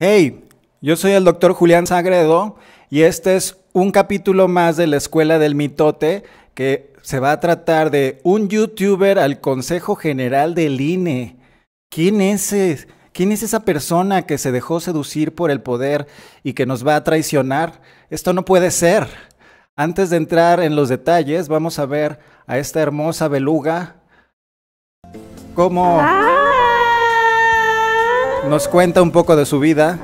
Hey, yo soy el doctor Julián Sagredo y este es un capítulo más de la Escuela del Mitote que se va a tratar de un youtuber al Consejo General del INE. ¿Quién es, ese? ¿Quién es esa persona que se dejó seducir por el poder y que nos va a traicionar? Esto no puede ser. Antes de entrar en los detalles, vamos a ver a esta hermosa beluga cómo nos cuenta un poco de su vida.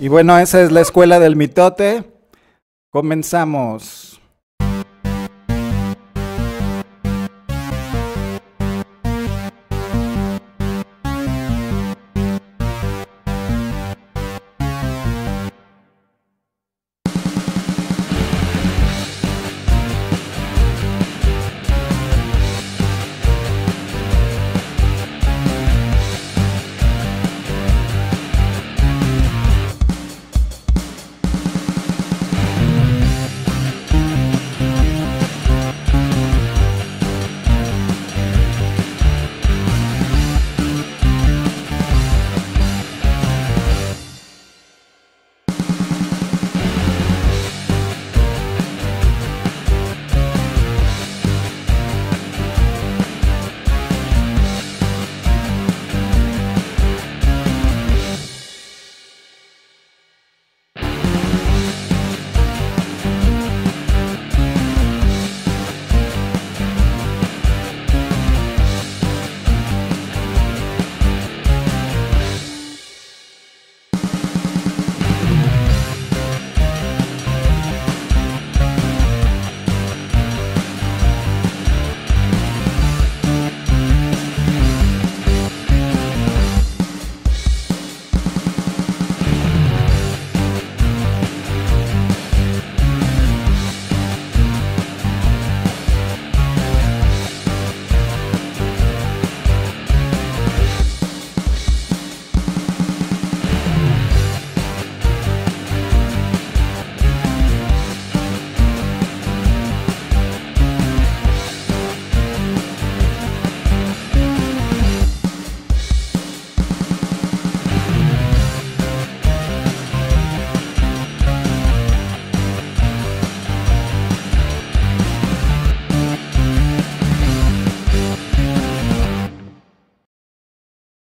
Y bueno, esa es la escuela del mitote. Comenzamos.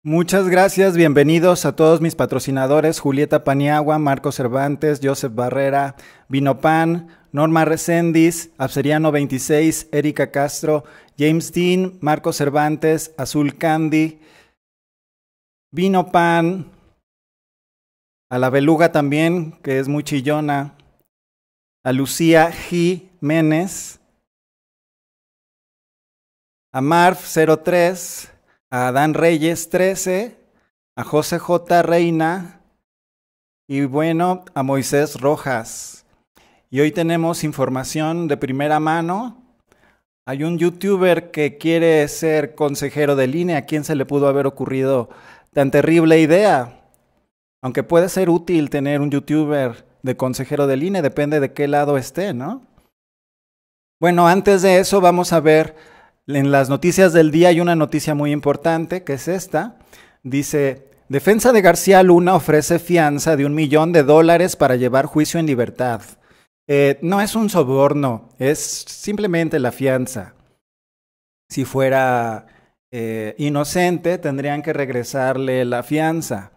Muchas gracias, bienvenidos a todos mis patrocinadores, Julieta Paniagua, Marco Cervantes, Joseph Barrera, Pan, Norma Recendis, Abseriano 26, Erika Castro, James Dean, Marco Cervantes, Azul Candy, Vino Pan, a la Beluga también, que es muy chillona, a Lucía Jiménez, a Marf 03, a Adán Reyes 13, a José J. Reina y bueno, a Moisés Rojas. Y hoy tenemos información de primera mano. Hay un youtuber que quiere ser consejero de línea. ¿A quién se le pudo haber ocurrido tan terrible idea? Aunque puede ser útil tener un youtuber de consejero de línea, depende de qué lado esté, ¿no? Bueno, antes de eso vamos a ver en las noticias del día hay una noticia muy importante, que es esta. Dice, defensa de García Luna ofrece fianza de un millón de dólares para llevar juicio en libertad. Eh, no es un soborno, es simplemente la fianza. Si fuera eh, inocente, tendrían que regresarle la fianza.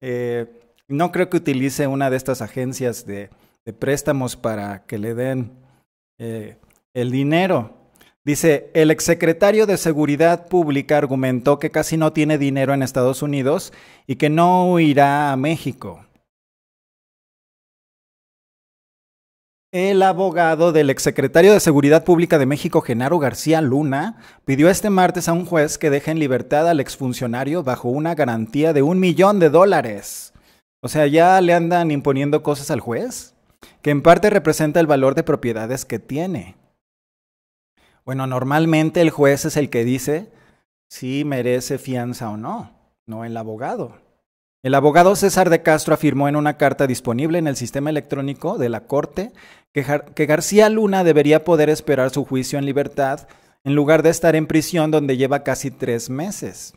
Eh, no creo que utilice una de estas agencias de préstamos para que le den el dinero. Dice, el exsecretario de Seguridad Pública argumentó que casi no tiene dinero en Estados Unidos y que no irá a México. El abogado del exsecretario de Seguridad Pública de México, Genaro García Luna, pidió este martes a un juez que deje en libertad al exfuncionario bajo una garantía de un millón de dólares. O sea, ya le andan imponiendo cosas al juez, que en parte representa el valor de propiedades que tiene. Bueno, normalmente el juez es el que dice si merece fianza o no, no el abogado. El abogado César de Castro afirmó en una carta disponible en el sistema electrónico de la Corte que, que García Luna debería poder esperar su juicio en libertad en lugar de estar en prisión donde lleva casi tres meses.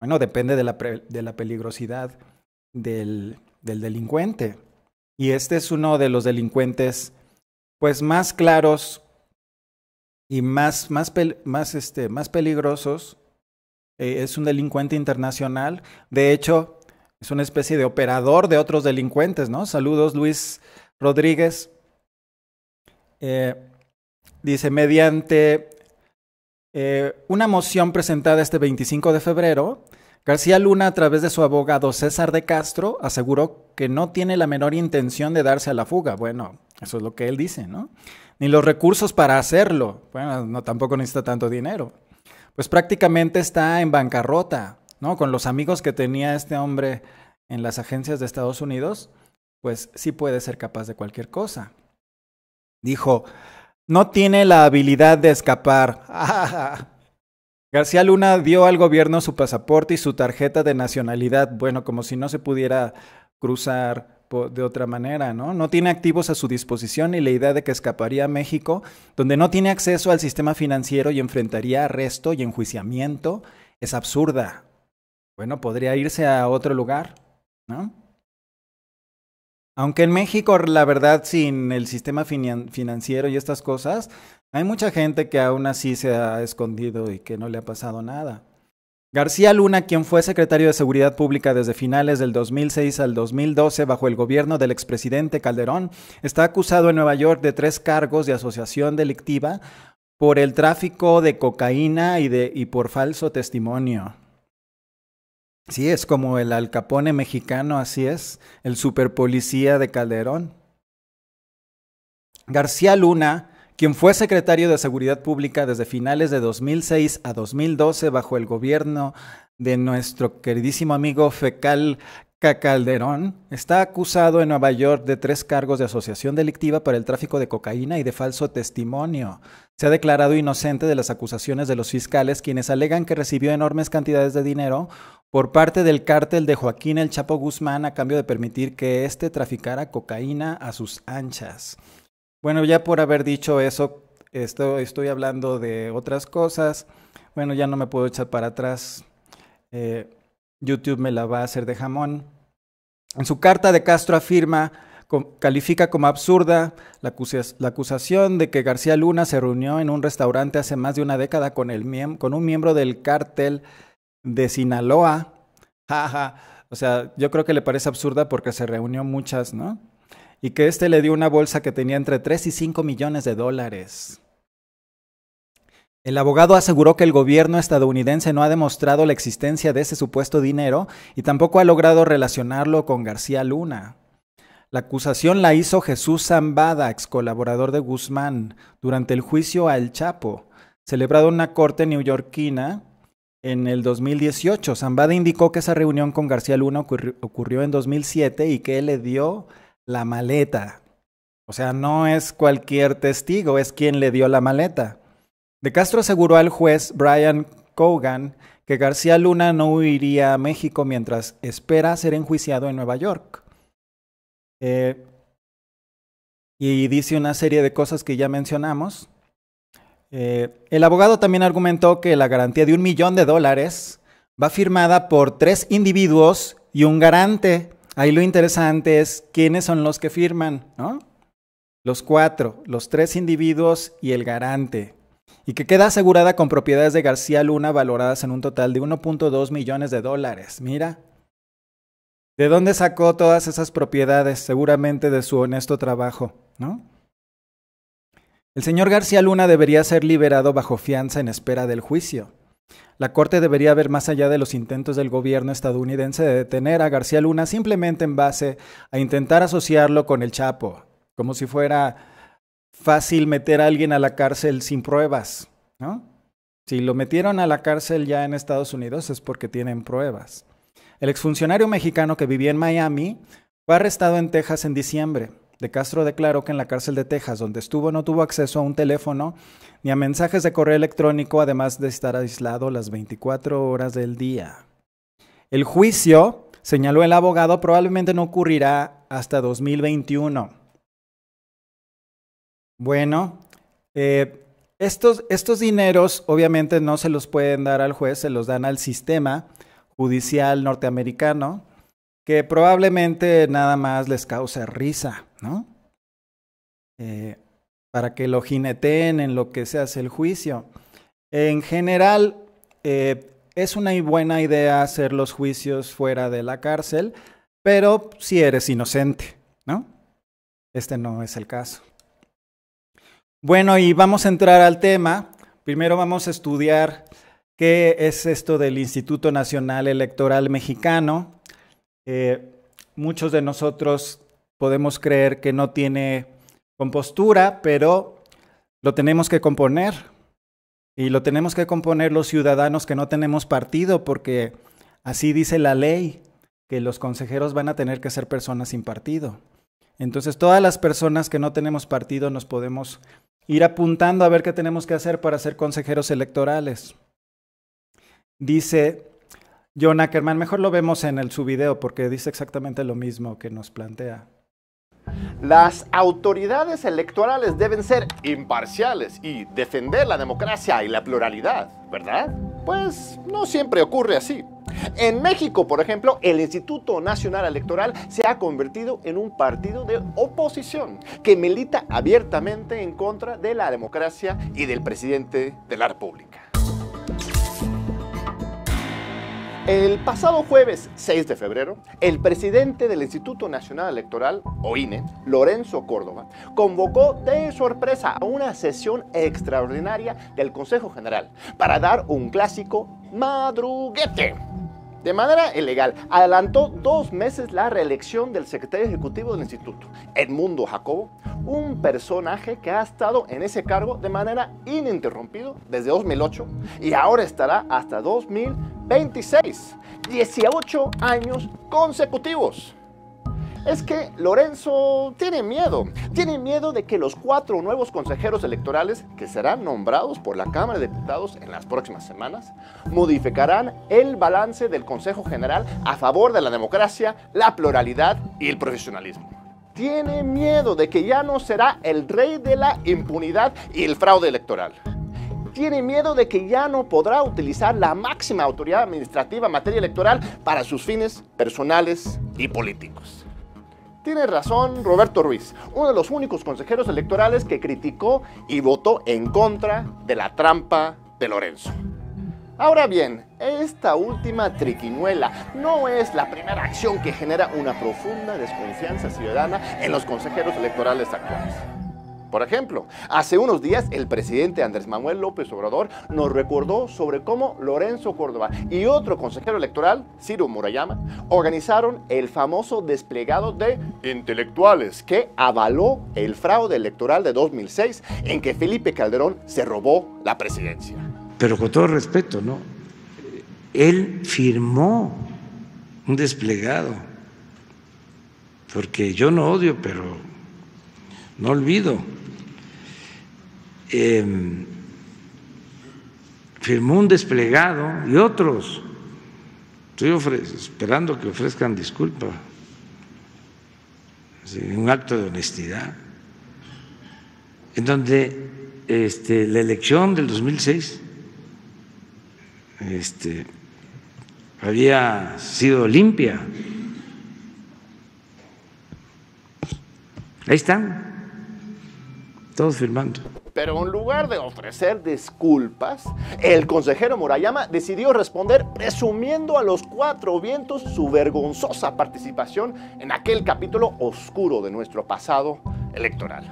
Bueno, depende de la, de la peligrosidad del, del, delincuente. Y este es uno de los delincuentes pues más claros y más, más, más, este, más peligrosos. Eh, es un delincuente internacional. De hecho, es una especie de operador de otros delincuentes, ¿no? Saludos, Luis Rodríguez. Eh, dice, mediante eh, una moción presentada este 25 de febrero, García Luna, a través de su abogado César de Castro, aseguró que no tiene la menor intención de darse a la fuga. Bueno, eso es lo que él dice, ¿no? ni los recursos para hacerlo. Bueno, no, tampoco necesita tanto dinero. Pues prácticamente está en bancarrota, ¿no? Con los amigos que tenía este hombre en las agencias de Estados Unidos, pues sí puede ser capaz de cualquier cosa. Dijo, no tiene la habilidad de escapar. García Luna dio al gobierno su pasaporte y su tarjeta de nacionalidad, bueno, como si no se pudiera cruzar de otra manera, ¿no? No tiene activos a su disposición y la idea de que escaparía a México, donde no tiene acceso al sistema financiero y enfrentaría arresto y enjuiciamiento, es absurda. Bueno, podría irse a otro lugar, ¿no? Aunque en México, la verdad, sin el sistema financiero y estas cosas, hay mucha gente que aún así se ha escondido y que no le ha pasado nada. García Luna, quien fue secretario de Seguridad Pública desde finales del 2006 al 2012 bajo el gobierno del expresidente Calderón, está acusado en Nueva York de tres cargos de asociación delictiva por el tráfico de cocaína y, de, y por falso testimonio. Sí, es como el alcapone mexicano, así es, el superpolicía de Calderón. García Luna quien fue secretario de Seguridad Pública desde finales de 2006 a 2012 bajo el gobierno de nuestro queridísimo amigo Fecal Cacalderón, está acusado en Nueva York de tres cargos de asociación delictiva para el tráfico de cocaína y de falso testimonio. Se ha declarado inocente de las acusaciones de los fiscales, quienes alegan que recibió enormes cantidades de dinero por parte del cártel de Joaquín El Chapo Guzmán a cambio de permitir que éste traficara cocaína a sus anchas. Bueno, ya por haber dicho eso, estoy hablando de otras cosas. Bueno, ya no me puedo echar para atrás. Eh, YouTube me la va a hacer de jamón. En su carta de Castro afirma, califica como absurda la, acusación de que García Luna se reunió en un restaurante hace más de una década con, el con un miembro del cártel de Sinaloa. Jaja. o sea, yo creo que le parece absurda porque se reunió muchas, ¿no? y que éste le dio una bolsa que tenía entre 3 y 5 millones de dólares. El abogado aseguró que el gobierno estadounidense no ha demostrado la existencia de ese supuesto dinero y tampoco ha logrado relacionarlo con García Luna. La acusación la hizo Jesús Zambada, ex colaborador de Guzmán, durante el juicio al Chapo, celebrado en una corte neoyorquina en el 2018. Zambada indicó que esa reunión con García Luna ocurrió en 2007 y que él le dio la maleta. O sea, no es cualquier testigo, es quien le dio la maleta. De Castro aseguró al juez Brian Cogan que García Luna no huiría a México mientras espera ser enjuiciado en Nueva York. Eh, y dice una serie de cosas que ya mencionamos. Eh, el abogado también argumentó que la garantía de un millón de dólares va firmada por tres individuos y un garante ahí lo interesante es quiénes son los que firman, ¿no? Los cuatro, los tres individuos y el garante. Y que queda asegurada con propiedades de García Luna valoradas en un total de 1.2 millones de dólares. Mira. ¿De dónde sacó todas esas propiedades? Seguramente de su honesto trabajo, ¿no? El señor García Luna debería ser liberado bajo fianza en espera del juicio. La Corte debería ver más allá de los intentos del gobierno estadounidense de detener a García Luna simplemente en base a intentar asociarlo con el Chapo, como si fuera fácil meter a alguien a la cárcel sin pruebas, ¿no? Si lo metieron a la cárcel ya en Estados Unidos es porque tienen pruebas. El exfuncionario mexicano que vivía en Miami fue arrestado en Texas en diciembre de Castro declaró que en la cárcel de Texas, donde estuvo, no tuvo acceso a un teléfono ni a mensajes de correo electrónico, además de estar aislado las 24 horas del día. El juicio, señaló el abogado, probablemente no ocurrirá hasta 2021. Bueno, eh, estos, estos dineros obviamente no se los pueden dar al juez, se los dan al sistema judicial norteamericano, que probablemente nada más les causa risa. ¿no? Eh, para que lo jineteen en lo que se hace el juicio. En general, eh, es una buena idea hacer los juicios fuera de la cárcel, pero si eres inocente, ¿no? Este no es el caso. Bueno, y vamos a entrar al tema. Primero vamos a estudiar qué es esto del Instituto Nacional Electoral Mexicano. Eh, muchos de nosotros podemos creer que no tiene compostura, pero lo tenemos que componer. Y lo tenemos que componer los ciudadanos que no tenemos partido, porque así dice la ley, que los consejeros van a tener que ser personas sin partido. Entonces todas las personas que no tenemos partido nos podemos ir apuntando a ver qué tenemos que hacer para ser consejeros electorales. Dice John Ackerman, mejor lo vemos en el, su video porque dice exactamente lo mismo que nos plantea las autoridades electorales deben ser imparciales y defender la democracia y la pluralidad, ¿verdad? Pues no siempre ocurre así. En México, por ejemplo, el Instituto Nacional Electoral se ha convertido en un partido de oposición que milita abiertamente en contra de la democracia y del presidente de la República. El pasado jueves 6 de febrero, el presidente del Instituto Nacional Electoral, o INE, Lorenzo Córdoba, convocó de sorpresa a una sesión extraordinaria del Consejo General para dar un clásico madruguete de manera ilegal, adelantó dos meses la reelección del secretario ejecutivo del instituto, Edmundo Jacobo, un personaje que ha estado en ese cargo de manera ininterrumpida desde 2008 y ahora estará hasta 2026, 18 años consecutivos es que Lorenzo tiene miedo. Tiene miedo de que los cuatro nuevos consejeros electorales que serán nombrados por la Cámara de Diputados en las próximas semanas modificarán el balance del Consejo General a favor de la democracia, la pluralidad y el profesionalismo. Tiene miedo de que ya no será el rey de la impunidad y el fraude electoral tiene miedo de que ya no podrá utilizar la máxima autoridad administrativa en materia electoral para sus fines personales y políticos. Tiene razón Roberto Ruiz, uno de los únicos consejeros electorales que criticó y votó en contra de la trampa de Lorenzo. Ahora bien, esta última triquiñuela no es la primera acción que genera una profunda desconfianza ciudadana en los consejeros electorales actuales. Por ejemplo, hace unos días el presidente Andrés Manuel López Obrador nos recordó sobre cómo Lorenzo Córdoba y otro consejero electoral, Ciro Murayama, organizaron el famoso desplegado de intelectuales que avaló el fraude electoral de 2006 en que Felipe Calderón se robó la presidencia. Pero con todo respeto, ¿no? Él firmó un desplegado, porque yo no odio, pero no olvido. Em, firmó un desplegado y otros. Estoy esperando que ofrezcan disculpas un acto de honestidad, en donde este, la elección del 2006 este, había sido limpia. Ahí están, todos firmando. Pero en lugar de ofrecer disculpas, el consejero Murayama decidió responder presumiendo a los cuatro vientos su vergonzosa participación en aquel capítulo oscuro de nuestro pasado electoral.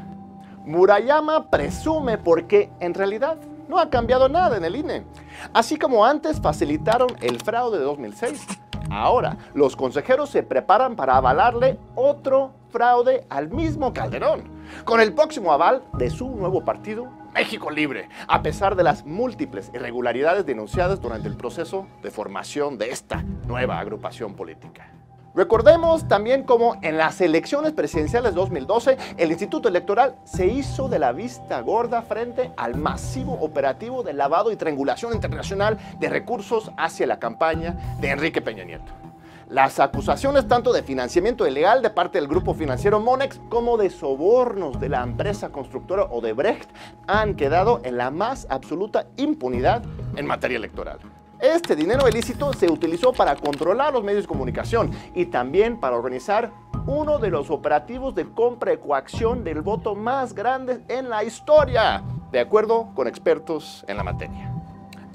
Murayama presume porque en realidad no ha cambiado nada en el INE. Así como antes facilitaron el fraude de 2006, ahora los consejeros se preparan para avalarle otro fraude al mismo Calderón con el próximo aval de su nuevo partido, México Libre, a pesar de las múltiples irregularidades denunciadas durante el proceso de formación de esta nueva agrupación política. Recordemos también cómo en las elecciones presidenciales 2012 el Instituto Electoral se hizo de la vista gorda frente al masivo operativo de lavado y triangulación internacional de recursos hacia la campaña de Enrique Peña Nieto las acusaciones tanto de financiamiento ilegal de parte del grupo financiero Monex como de sobornos de la empresa constructora Odebrecht han quedado en la más absoluta impunidad en materia electoral. Este dinero ilícito se utilizó para controlar los medios de comunicación y también para organizar uno de los operativos de compra y coacción del voto más grandes en la historia, de acuerdo con expertos en la materia.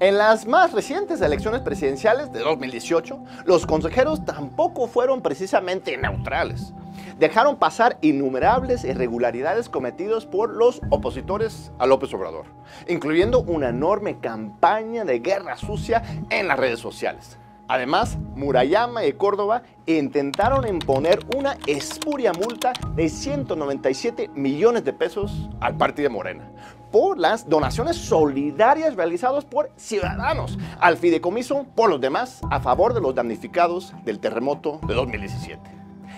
En las más recientes elecciones presidenciales de 2018, los consejeros tampoco fueron precisamente neutrales. Dejaron pasar innumerables irregularidades cometidas por los opositores a López Obrador, incluyendo una enorme campaña de guerra sucia en las redes sociales. Además, Murayama y Córdoba intentaron imponer una espuria multa de 197 millones de pesos al Partido Morena por las donaciones solidarias realizadas por ciudadanos al fideicomiso por los demás a favor de los damnificados del terremoto de 2017.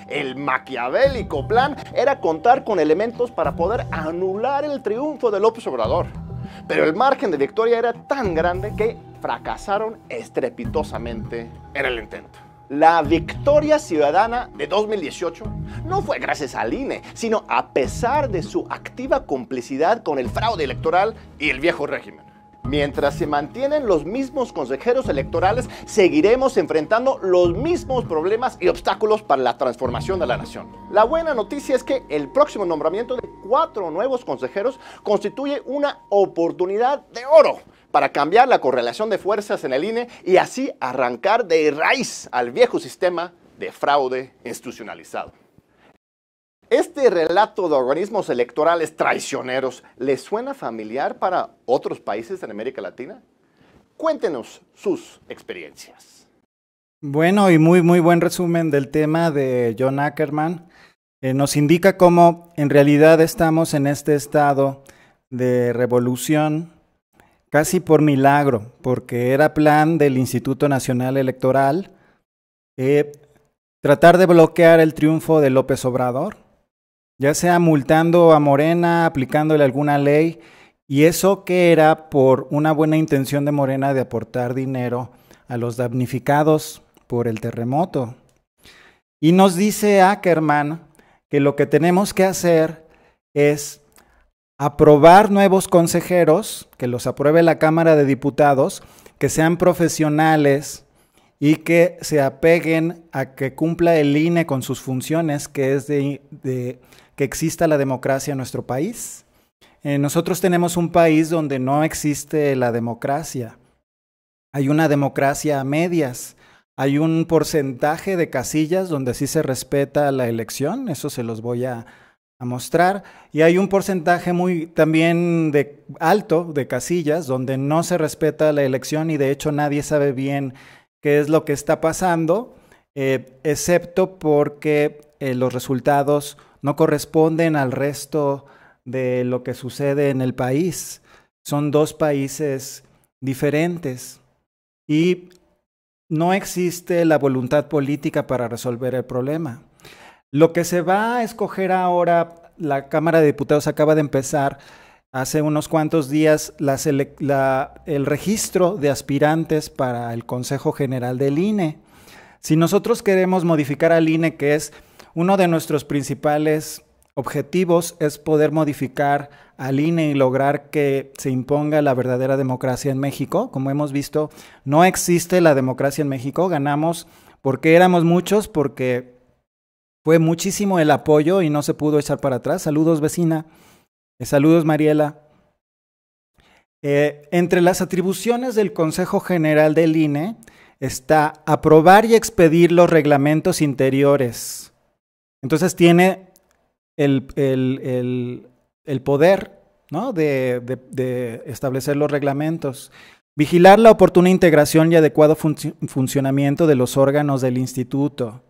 El maquiavélico plan era contar con elementos para poder anular el triunfo de López Obrador. Pero el margen de victoria era tan grande que fracasaron estrepitosamente en el intento. La victoria ciudadana de 2018 no fue gracias al INE, sino a pesar de su activa complicidad con el fraude electoral y el viejo régimen. Mientras se mantienen los mismos consejeros electorales, seguiremos enfrentando los mismos problemas y obstáculos para la transformación de la nación. La buena noticia es que el próximo nombramiento de cuatro nuevos consejeros constituye una oportunidad de oro para cambiar la correlación de fuerzas en el INE y así arrancar de raíz al viejo sistema de fraude institucionalizado. Este relato de organismos electorales traicioneros, ¿les suena familiar para otros países en América Latina? Cuéntenos sus experiencias. Bueno, y muy, muy buen resumen del tema de John Ackerman. Eh, nos indica cómo en realidad estamos en este estado de revolución casi por milagro, porque era plan del Instituto Nacional Electoral eh, tratar de bloquear el triunfo de López Obrador, ya sea multando a Morena, aplicándole alguna ley, y eso que era por una buena intención de Morena de aportar dinero a los damnificados por el terremoto. Y nos dice Ackerman que lo que tenemos que hacer es aprobar nuevos consejeros, que los apruebe la Cámara de Diputados, que sean profesionales y que se apeguen a que cumpla el INE con sus funciones, que es de, que exista la democracia en nuestro país. Eh, nosotros tenemos un país donde no existe la democracia. Hay una democracia a medias. Hay un porcentaje de casillas donde sí se respeta la elección, eso se los voy a, a mostrar. Y hay un porcentaje muy también de alto de casillas donde no se respeta la elección y de hecho nadie sabe bien qué es lo que está pasando, eh, excepto porque eh, los resultados no corresponden al resto de lo que sucede en el país. Son dos países diferentes y no existe la voluntad política para resolver el problema. Lo que se va a escoger ahora, la Cámara de Diputados acaba de empezar hace unos cuantos días el registro de aspirantes para el Consejo General del INE. Si nosotros queremos modificar al INE, que es uno de nuestros principales objetivos, es poder modificar al INE y lograr que se imponga la verdadera democracia en México. Como hemos visto, no existe la democracia en México. Ganamos porque éramos muchos, porque fue muchísimo el apoyo y no se pudo echar para atrás. Saludos vecina, eh, saludos Mariela. Eh, entre las atribuciones del Consejo General del INE está aprobar y expedir los reglamentos interiores. Entonces tiene el, el, el, poder ¿no? de, de, establecer los reglamentos. Vigilar la oportuna integración y adecuado funcionamiento de los órganos del instituto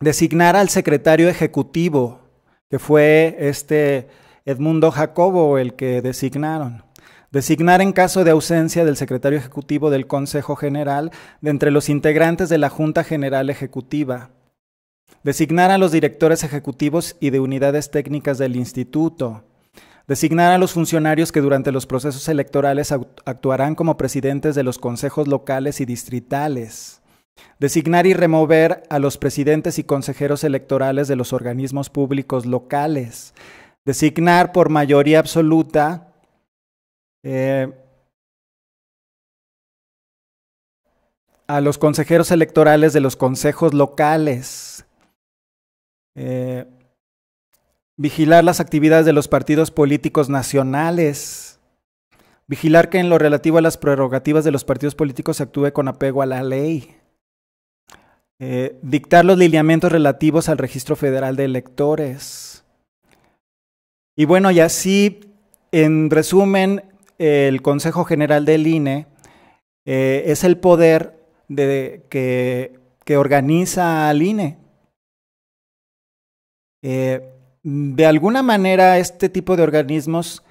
designar al secretario ejecutivo, que fue este Edmundo Jacobo el que designaron. Designar en caso de ausencia del secretario ejecutivo del Consejo General de entre los integrantes de la Junta General Ejecutiva. Designar a los directores ejecutivos y de unidades técnicas del instituto. Designar a los funcionarios que durante los procesos electorales actuarán como presidentes de los consejos locales y distritales Designar y remover a los presidentes y consejeros electorales de los organismos públicos locales. Designar por mayoría absoluta eh, a los consejeros electorales de los consejos locales. Eh, vigilar las actividades de los partidos políticos nacionales. Vigilar que en lo relativo a las prerrogativas de los partidos políticos se actúe con apego a la ley. Eh, dictar los lineamientos relativos al registro federal de electores. Y bueno, y así, en resumen, el Consejo General del INE eh, es el poder de, que, que, organiza al INE. Eh, de alguna manera, este tipo de organismos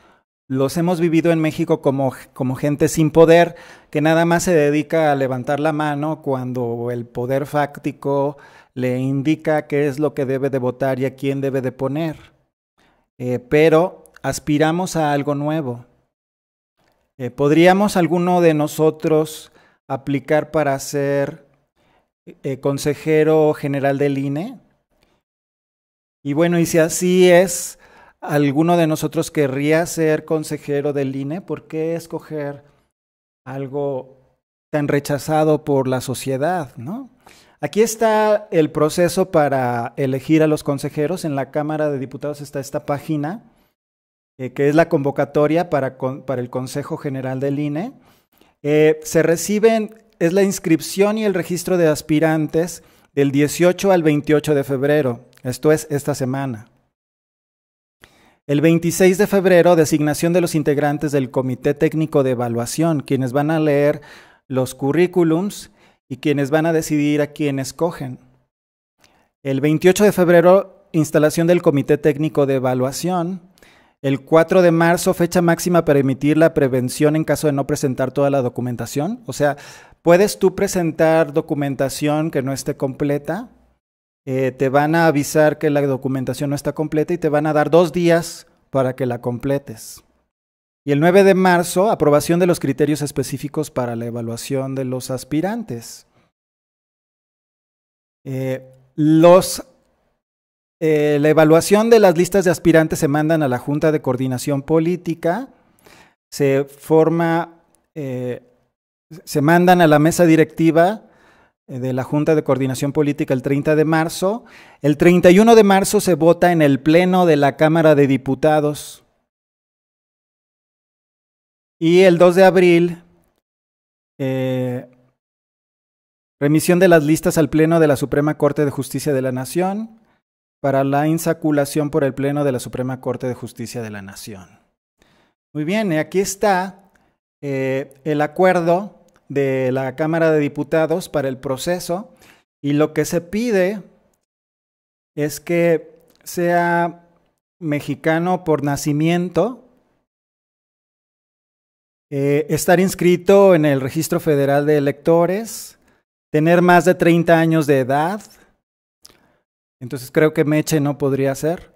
los hemos vivido en México como, como, gente sin poder, que nada más se dedica a levantar la mano cuando el poder fáctico le indica qué es lo que debe de votar y a quién debe de poner. Eh, pero aspiramos a algo nuevo. Eh, ¿Podríamos alguno de nosotros aplicar para ser eh, consejero general del INE? Y bueno, y si así es, alguno de nosotros querría ser consejero del INE, ¿por qué escoger algo tan rechazado por la sociedad, no? Aquí está el proceso para elegir a los consejeros. En la Cámara de Diputados está esta página, eh, que es la convocatoria para, el Consejo General del INE. Eh, se reciben, es la inscripción y el registro de aspirantes del 18 al 28 de febrero, esto es esta semana. El 26 de febrero, designación de los integrantes del Comité Técnico de Evaluación, quienes van a leer los currículums y quienes van a decidir a quién escogen. El 28 de febrero, instalación del Comité Técnico de Evaluación. El 4 de marzo, fecha máxima para emitir la prevención en caso de no presentar toda la documentación. O sea, puedes tú presentar documentación que no esté completa, eh, te van a avisar que la documentación no está completa y te van a dar dos días para que la completes. Y el 9 de marzo, aprobación de los criterios específicos para la evaluación de los aspirantes. Eh, eh, la evaluación de las listas de aspirantes se mandan a la Junta de Coordinación Política, se forma, se mandan a la mesa directiva eh, de la Junta de Coordinación Política el 30 de marzo. El 31 de marzo se vota en el Pleno de la Cámara de Diputados. Y el 2 de abril, eh, remisión de las listas al Pleno de la Suprema Corte de Justicia de la Nación para la insaculación por el Pleno de la Suprema Corte de Justicia de la Nación. Muy bien, y aquí está eh, el acuerdo de la Cámara de Diputados para el proceso y lo que se pide es que sea mexicano por nacimiento, eh, estar inscrito en el Registro Federal de Electores, tener más de 30 años de edad, entonces creo que Meche no podría ser,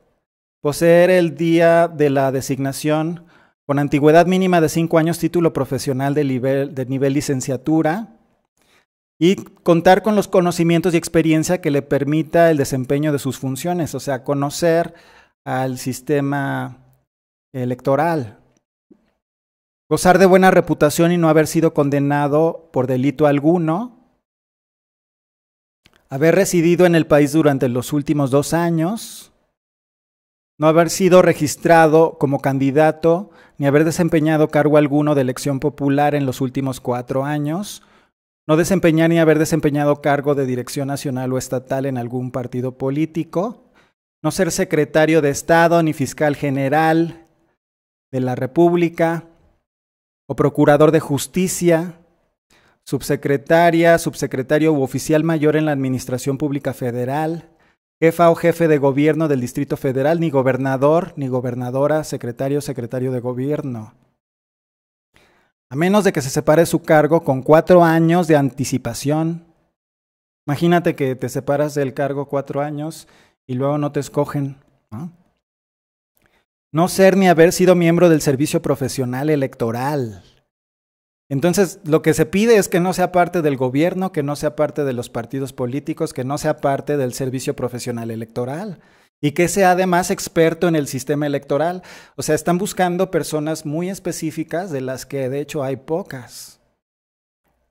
poseer el día de la designación con antigüedad mínima de cinco años, título profesional de nivel, de nivel licenciatura y contar con los conocimientos y experiencia que le permita el desempeño de sus funciones, o sea, conocer al sistema electoral, gozar de buena reputación y no haber sido condenado por delito alguno, haber residido en el país durante los últimos dos años, no haber sido registrado como candidato ni haber desempeñado cargo alguno de elección popular en los últimos cuatro años, no desempeñar ni haber desempeñado cargo de dirección nacional o estatal en algún partido político, no ser secretario de Estado ni fiscal general de la República o procurador de justicia, subsecretaria, subsecretario u oficial mayor en la Administración Pública Federal, jefa o jefe de gobierno del Distrito Federal, ni gobernador, ni gobernadora, secretario, secretario de gobierno. A menos de que se separe su cargo con cuatro años de anticipación. Imagínate que te separas del cargo cuatro años y luego no te escogen. ¿no? no ser ni haber sido miembro del servicio profesional electoral. Entonces, lo que se pide es que no sea parte del gobierno, que no sea parte de los partidos políticos, que no sea parte del servicio profesional electoral y que sea además experto en el sistema electoral. O sea, están buscando personas muy específicas de las que de hecho hay pocas.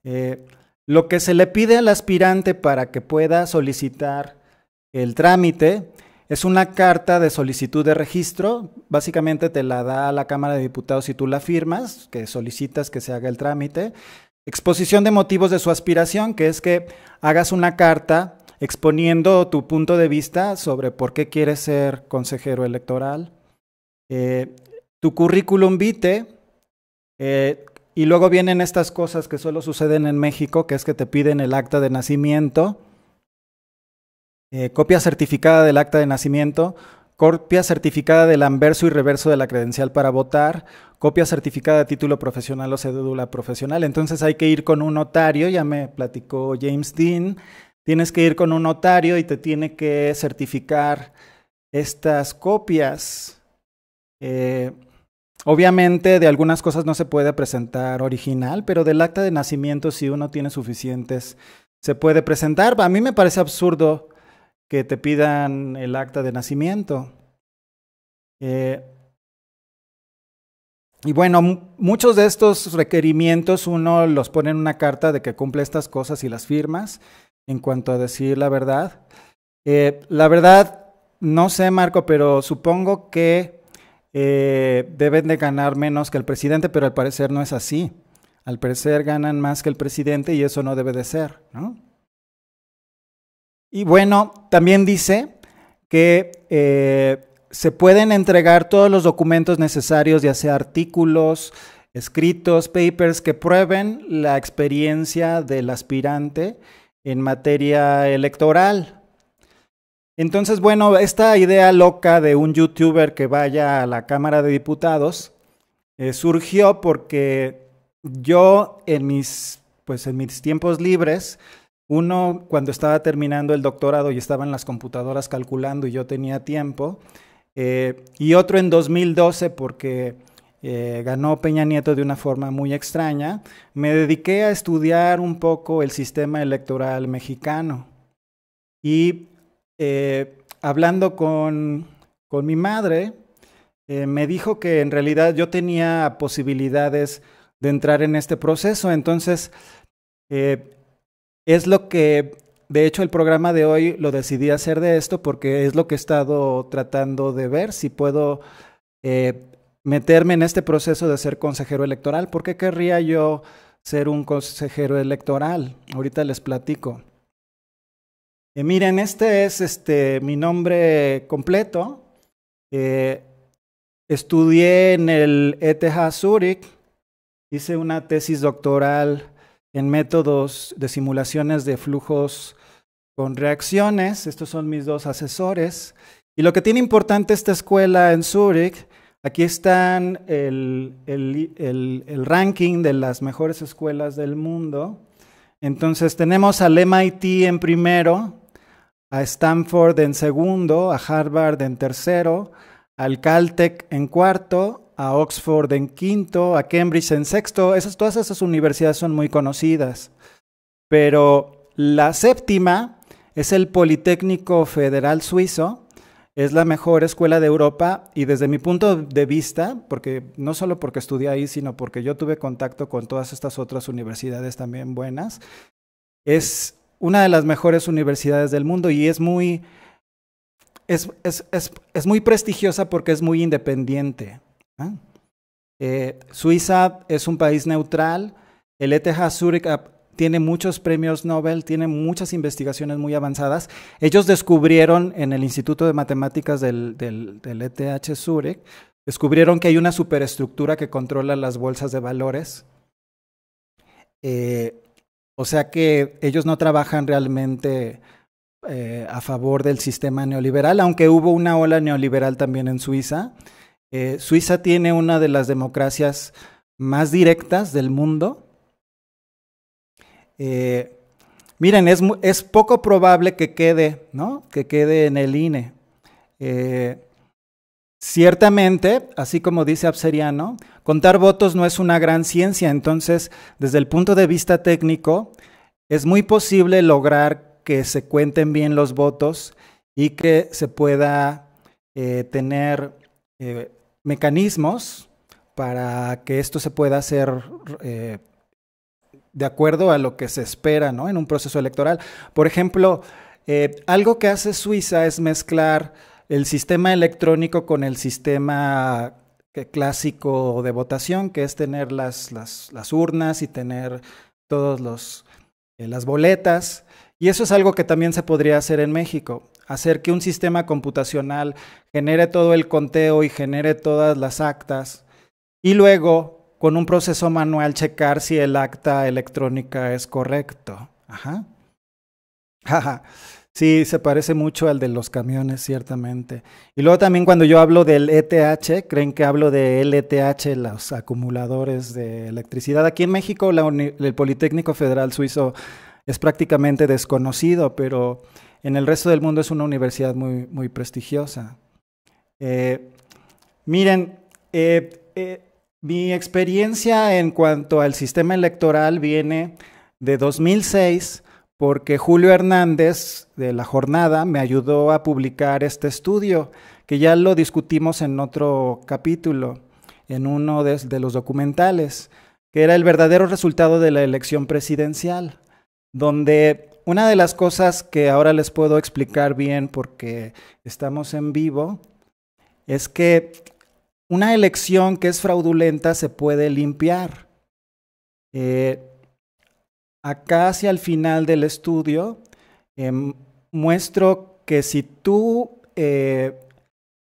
Eh, lo que se le pide al aspirante para que pueda solicitar el trámite es una carta de solicitud de registro, básicamente te la da la Cámara de Diputados y tú la firmas, que solicitas que se haga el trámite. Exposición de motivos de su aspiración, que es que hagas una carta exponiendo tu punto de vista sobre por qué quieres ser consejero electoral. Eh, tu currículum vitae, eh, y luego vienen estas cosas que solo suceden en México, que es que te piden el acta de nacimiento, eh, copia certificada del acta de nacimiento, copia certificada del anverso y reverso de la credencial para votar, copia certificada de título profesional o cédula profesional. Entonces hay que ir con un notario, ya me platicó James Dean, tienes que ir con un notario y te tiene que certificar estas copias. Eh, obviamente de algunas cosas no se puede presentar original, pero del acta de nacimiento si uno tiene suficientes se puede presentar. A mí me parece absurdo que te pidan el acta de nacimiento. Eh, y bueno, muchos de estos requerimientos uno los pone en una carta de que cumple estas cosas y las firmas en cuanto a decir la verdad. Eh, la verdad, no sé Marco, pero supongo que eh, deben de ganar menos que el presidente, pero al parecer no es así. Al parecer ganan más que el presidente y eso no debe de ser, ¿no? Y bueno, también dice que eh, se pueden entregar todos los documentos necesarios, ya sea artículos, escritos, papers que prueben la experiencia del aspirante en materia electoral. Entonces, bueno, esta idea loca de un youtuber que vaya a la Cámara de Diputados eh, surgió porque yo en mis, pues en mis tiempos libres uno, cuando estaba terminando el doctorado y estaban las computadoras calculando y yo tenía tiempo. Eh, y otro en 2012 porque eh, ganó Peña Nieto de una forma muy extraña. Me dediqué a estudiar un poco el sistema electoral mexicano. Y eh, hablando con, mi madre, me dijo que en realidad yo tenía posibilidades de entrar en este proceso. Entonces, es lo que, de hecho, el programa de hoy lo decidí hacer de esto porque es lo que he estado tratando de ver, si puedo eh, meterme en este proceso de ser consejero electoral. ¿Por qué querría yo ser un consejero electoral? Ahorita les platico. Eh, miren, este es este, mi nombre completo. Eh, estudié en el ETH Zurich, hice una tesis doctoral en métodos de simulaciones de flujos con reacciones. Estos son mis dos asesores. Y lo que tiene importante esta escuela en Zurich, aquí están el, el ranking de las mejores escuelas del mundo. Entonces tenemos al MIT en primero, a Stanford en segundo, a Harvard en tercero, al Caltech en cuarto a Oxford en quinto, a Cambridge en sexto. Esas, todas esas universidades son muy conocidas. Pero la séptima es el Politécnico Federal Suizo. Es la mejor escuela de Europa y desde mi punto de vista, porque no solo porque estudié ahí, sino porque yo tuve contacto con todas estas otras universidades también buenas, es una de las mejores universidades del mundo y es muy, es muy prestigiosa porque es muy independiente. ¿Ah? Eh, Suiza es un país neutral. El ETH Zurich tiene muchos premios Nobel, tiene muchas investigaciones muy avanzadas. Ellos descubrieron en el Instituto de Matemáticas del, del, del ETH Zurich, descubrieron que hay una superestructura que controla las bolsas de valores. Eh, o sea que ellos no trabajan realmente eh, a favor del sistema neoliberal, aunque hubo una ola neoliberal también en Suiza. Eh, Suiza tiene una de las democracias más directas del mundo. Eh, miren, es, poco probable que quede, ¿no? Que quede en el INE. Eh, ciertamente, así como dice Abseriano, contar votos no es una gran ciencia, entonces, desde el punto de vista técnico, es muy posible lograr que se cuenten bien los votos y que se pueda tener mecanismos para que esto se pueda hacer eh, de acuerdo a lo que se espera en un proceso electoral. Por ejemplo, eh, algo que hace Suiza es mezclar el sistema electrónico con el sistema eh, clásico de votación, que es tener las, urnas y tener todas las boletas. Y eso es algo que también se podría hacer en México hacer que un sistema computacional genere todo el conteo y genere todas las actas y luego con un proceso manual checar si el acta electrónica es correcto. Ajá. Ajá. Sí, se parece mucho al de los camiones, ciertamente. Y luego también cuando yo hablo del ETH, creen que hablo de LTH, los acumuladores de electricidad. Aquí en México el Politécnico Federal Suizo es prácticamente desconocido, pero en el resto del mundo es una universidad muy, muy prestigiosa. Eh, miren, eh, eh, mi experiencia en cuanto al sistema electoral viene de 2006 porque Julio Hernández de La Jornada me ayudó a publicar este estudio, que ya lo discutimos en otro capítulo, en uno de, de los documentales, que era el verdadero resultado de la elección presidencial, donde una de las cosas que ahora les puedo explicar bien porque estamos en vivo es que una elección que es fraudulenta se puede limpiar. Eh, acá hacia el final del estudio em, muestro que si tú eh,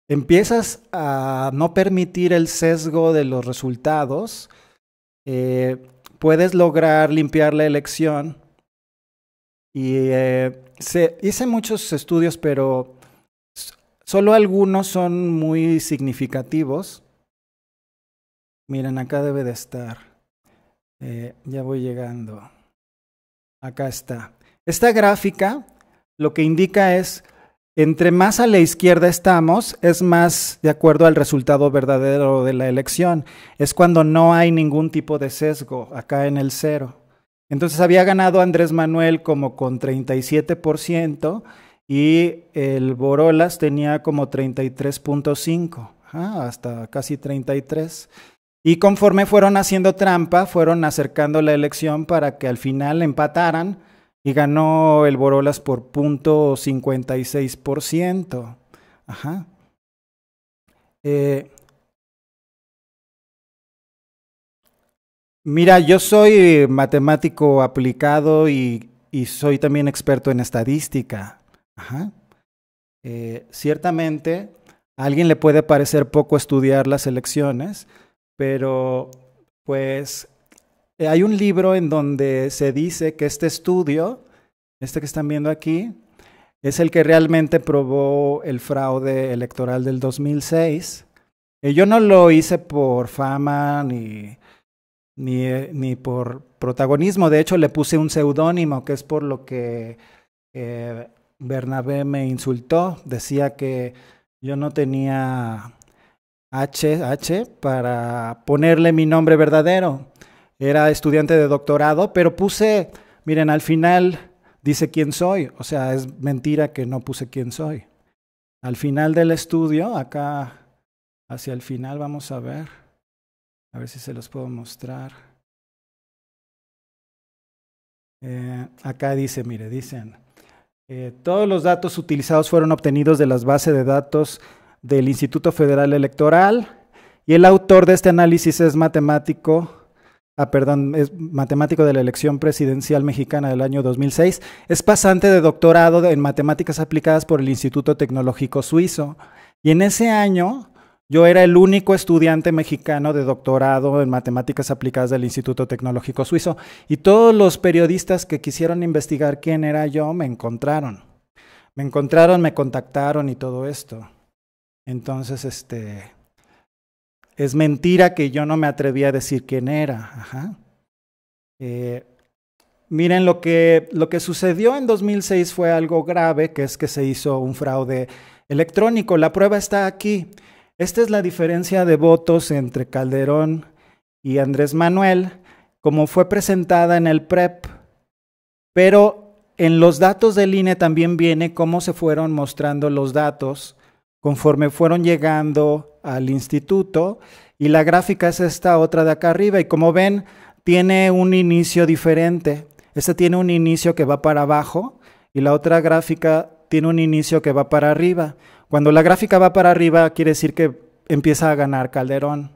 empiezas a no permitir el sesgo de los resultados, eh, puedes lograr limpiar la elección y eh, se, hice muchos estudios, pero solo algunos son muy significativos. Miren, acá debe de estar. Eh, ya voy llegando. Acá está. Esta gráfica lo que indica es, entre más a la izquierda estamos, es más de acuerdo al resultado verdadero de la elección. Es cuando no hay ningún tipo de sesgo, acá en el cero. Entonces había ganado Andrés Manuel como con 37% y el Borolas tenía como 33.5, ah, hasta casi 33. Y conforme fueron haciendo trampa, fueron acercando la elección para que al final empataran y ganó el Borolas por 0.56%. Ajá. Eh, Mira, yo soy matemático aplicado y, soy también experto en estadística. Ajá. Eh, ciertamente, a alguien le puede parecer poco estudiar las elecciones, pero pues eh, hay un libro en donde se dice que este estudio, este que están viendo aquí, es el que realmente probó el fraude electoral del 2006. Eh, yo no lo hice por fama ni ni, ni por protagonismo. De hecho, le puse un seudónimo, que es por lo que eh, Bernabé me insultó. Decía que yo no tenía H, H para ponerle mi nombre verdadero. Era estudiante de doctorado, pero puse, miren, al final dice quién soy. O sea, es mentira que no puse quién soy. Al final del estudio, acá hacia el final, vamos a ver. A ver si se los puedo mostrar. Eh, acá dice, mire, dicen, eh, todos los datos utilizados fueron obtenidos de las bases de datos del Instituto Federal Electoral y el autor de este análisis es matemático ah, perdón, es matemático de la elección presidencial mexicana del año 2006, es pasante de doctorado en matemáticas aplicadas por el Instituto Tecnológico Suizo. Y en ese año yo era el único estudiante mexicano de doctorado en matemáticas aplicadas del Instituto Tecnológico Suizo y todos los periodistas que quisieron investigar quién era yo me encontraron. Me encontraron, me contactaron y todo esto. Entonces, este, es mentira que yo no me atreví a decir quién era. Ajá. Eh, miren, lo que, lo que sucedió en 2006 fue algo grave, que es que se hizo un fraude electrónico. La prueba está aquí. Esta es la diferencia de votos entre Calderón y Andrés Manuel, como fue presentada en el PREP, pero en los datos del INE también viene cómo se fueron mostrando los datos conforme fueron llegando al instituto y la gráfica es esta otra de acá arriba y como ven tiene un inicio diferente. Este tiene un inicio que va para abajo y la otra gráfica tiene un inicio que va para arriba. Cuando la gráfica va para arriba, quiere decir que empieza a ganar Calderón.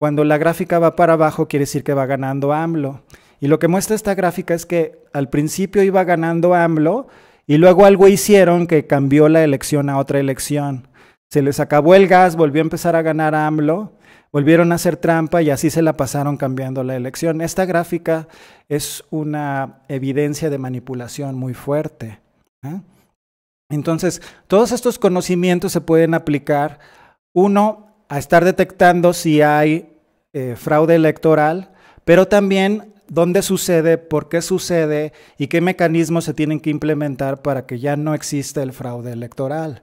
Cuando la gráfica va para abajo, quiere decir que va ganando AMLO. Y lo que muestra esta gráfica es que al principio iba ganando AMLO y luego algo hicieron que cambió la elección a otra elección. Se les acabó el gas, volvió a empezar a ganar AMLO, volvieron a hacer trampa y así se la pasaron cambiando la elección. Esta gráfica es una evidencia de manipulación muy fuerte. ¿eh? Entonces, todos estos conocimientos se pueden aplicar, uno, a estar detectando si hay eh, fraude electoral, pero también dónde sucede, por qué sucede y qué mecanismos se tienen que implementar para que ya no exista el fraude electoral.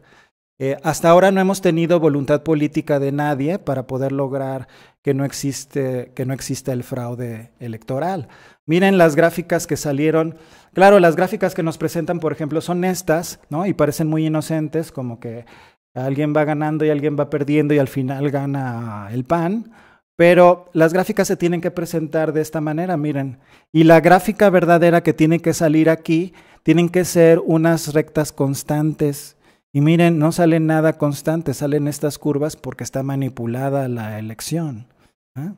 Eh, hasta ahora no hemos tenido voluntad política de nadie para poder lograr que no, que no exista el fraude electoral. Miren las gráficas que salieron. Claro, las gráficas que nos presentan, por ejemplo, son estas, ¿no? Y parecen muy inocentes, como que alguien va ganando y alguien va perdiendo y al final gana el pan. Pero las gráficas se tienen que presentar de esta manera, miren. Y la gráfica verdadera que tiene que salir aquí, tienen que ser unas rectas constantes. Y miren, no sale nada constante, salen estas curvas porque está manipulada la elección. ¿Eh?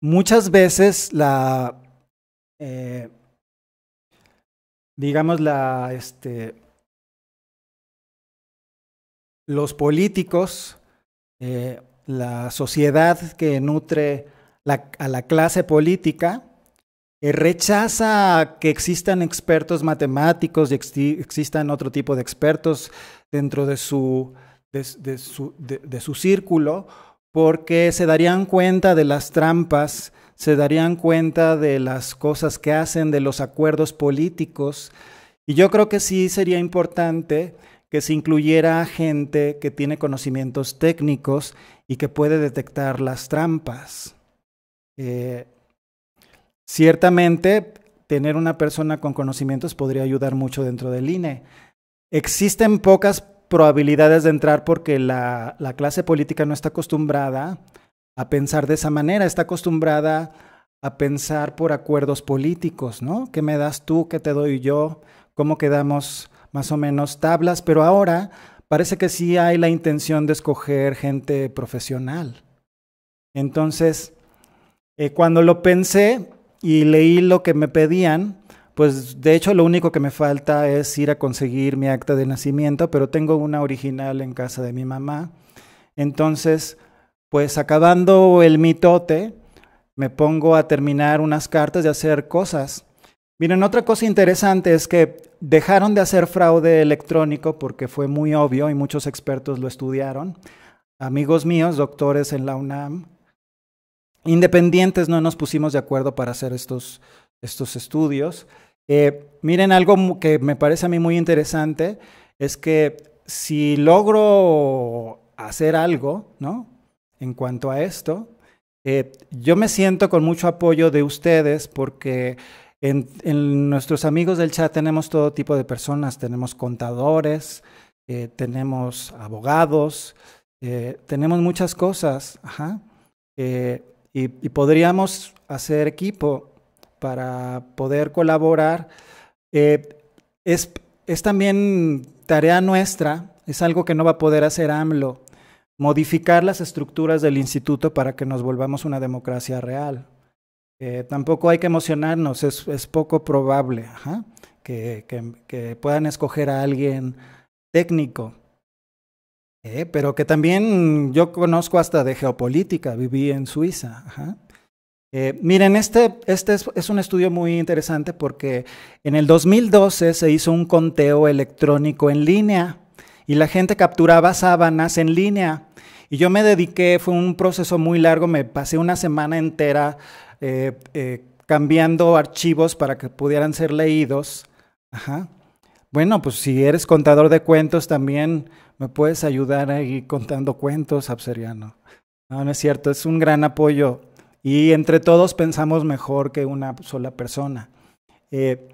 Muchas veces la, eh, digamos, la, este, los políticos, eh, la sociedad que nutre a la clase política, eh, rechaza que existan expertos matemáticos y existan otro tipo de expertos dentro de su, de, su, de su círculo porque se darían cuenta de las trampas, se darían cuenta de las cosas que hacen, de los acuerdos políticos. Y yo creo que sí sería importante que se incluyera gente que tiene conocimientos técnicos y que puede detectar las trampas. Eh, ciertamente, tener una persona con conocimientos podría ayudar mucho dentro del INE. Existen pocas probabilidades de entrar porque la, la clase política no está acostumbrada a pensar de esa manera, está acostumbrada a pensar por acuerdos políticos, ¿no? ¿Qué me das tú? ¿Qué te doy yo? ¿Cómo quedamos más o menos tablas? Pero ahora parece que sí hay la intención de escoger gente profesional. Entonces, eh, cuando lo pensé y leí lo que me pedían, pues de hecho lo único que me falta es ir a conseguir mi acta de nacimiento, pero tengo una original en casa de mi mamá. Entonces, pues acabando el mitote, me pongo a terminar unas cartas de hacer cosas. Miren, otra cosa interesante es que dejaron de hacer fraude electrónico porque fue muy obvio y muchos expertos lo estudiaron. Amigos míos, doctores en la UNAM, independientes, no nos pusimos de acuerdo para hacer estos, estos estudios. Eh, miren, algo que me parece a mí muy interesante es que si logro hacer algo, ¿no? En cuanto a esto, eh, yo me siento con mucho apoyo de ustedes porque en, nuestros amigos del chat tenemos todo tipo de personas, tenemos contadores, eh, tenemos abogados, tenemos muchas cosas, Ajá. Y, y podríamos hacer equipo para poder colaborar. Eh, es, es también tarea nuestra, es algo que no va a poder hacer AMLO, modificar las estructuras del instituto para que nos volvamos una democracia real. Eh, tampoco hay que emocionarnos, es, poco probable Que, que, puedan escoger a alguien técnico. Eh, pero que también yo conozco hasta de geopolítica, viví en Suiza. Eh, miren, este, este es, un estudio muy interesante porque en el 2012 se hizo un conteo electrónico en línea y la gente capturaba sábanas en línea. Y yo me dediqué, fue un proceso muy largo, me pasé una semana entera eh, eh, cambiando archivos para que pudieran ser leídos. Bueno, pues si eres contador de cuentos también me puedes ayudar ahí contando cuentos, Abseriano. No, no es cierto, es un gran apoyo y entre todos pensamos mejor que una sola persona. Eh,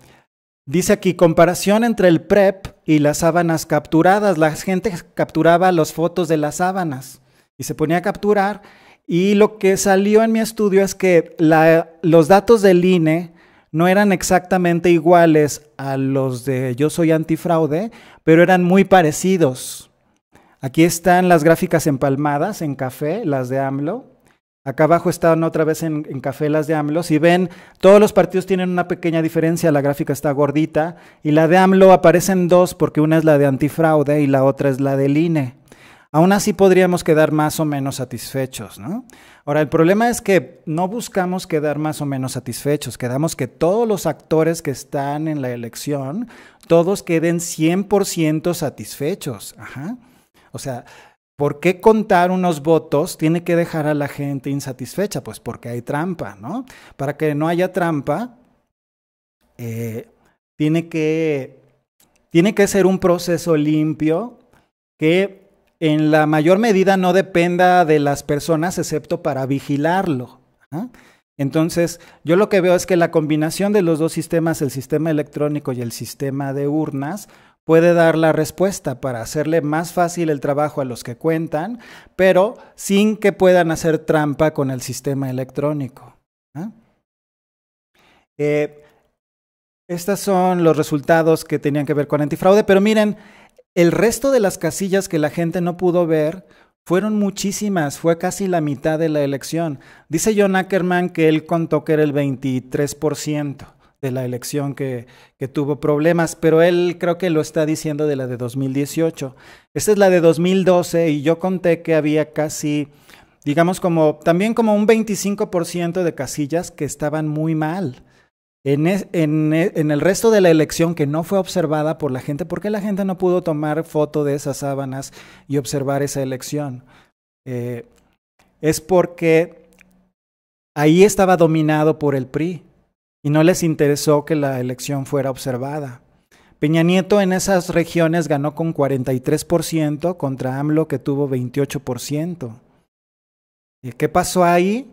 dice aquí, comparación entre el PREP y las sábanas capturadas. La gente capturaba las fotos de las sábanas y se ponía a capturar. Y lo que salió en mi estudio es que los datos del INE no eran exactamente iguales a los de Yo Soy Antifraude, pero eran muy parecidos. Aquí están las gráficas empalmadas en café, las de AMLO. Acá abajo están otra vez en, en, café las de AMLO. Si ven, todos los partidos tienen una pequeña diferencia, la gráfica está gordita. Y la de AMLO aparecen dos porque una es la de antifraude y la otra es la del INE. Aún así podríamos quedar más o menos satisfechos, ¿no? Ahora, el problema es que no buscamos quedar más o menos satisfechos, quedamos que todos los actores que están en la elección, todos queden 100% satisfechos. O sea, ¿Por qué contar unos votos tiene que dejar a la gente insatisfecha? Pues porque hay trampa, ¿no? Para que no haya trampa, eh, tiene, que, tiene que ser un proceso limpio que en la mayor medida no dependa de las personas excepto para vigilarlo. Entonces, yo lo que veo es que la combinación de los dos sistemas, el sistema electrónico y el sistema de urnas, puede dar la respuesta para hacerle más fácil el trabajo a los que cuentan, pero sin que puedan hacer trampa con el sistema electrónico. Eh, estos son los resultados que tenían que ver con antifraude, pero miren, el resto de las casillas que la gente no pudo ver fueron muchísimas, fue casi la mitad de la elección. Dice John Ackerman que él contó que era el 23% de la elección que, que, tuvo problemas, pero él creo que lo está diciendo de la de 2018. Esta es la de 2012 y yo conté que había casi, digamos como, también como un 25% de casillas que estaban muy mal. En, e, en, el resto de la elección que no fue observada por la gente, ¿por qué la gente no pudo tomar foto de esas sábanas y observar esa elección? Eh, es porque ahí estaba dominado por el PRI y no les interesó que la elección fuera observada. Peña Nieto en esas regiones ganó con 43% contra AMLO que tuvo 28%. ¿Y eh, ¿Qué pasó ahí?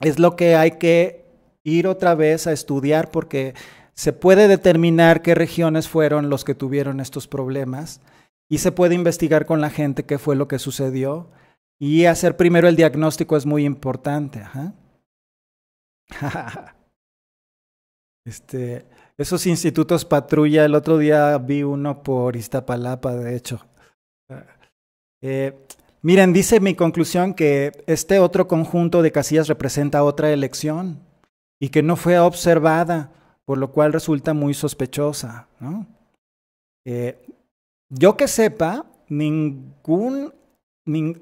Es lo que hay que ir otra vez a estudiar porque se puede determinar qué regiones fueron los que tuvieron estos problemas y se puede investigar con la gente qué fue lo que sucedió y hacer primero el diagnóstico es muy importante. Este, esos institutos patrulla, el otro día vi uno por Iztapalapa, de hecho. Eh, miren, dice mi conclusión que este otro conjunto de casillas representa otra elección y que no fue observada, por lo cual resulta muy sospechosa. ¿no? Eh, yo que sepa, ningún,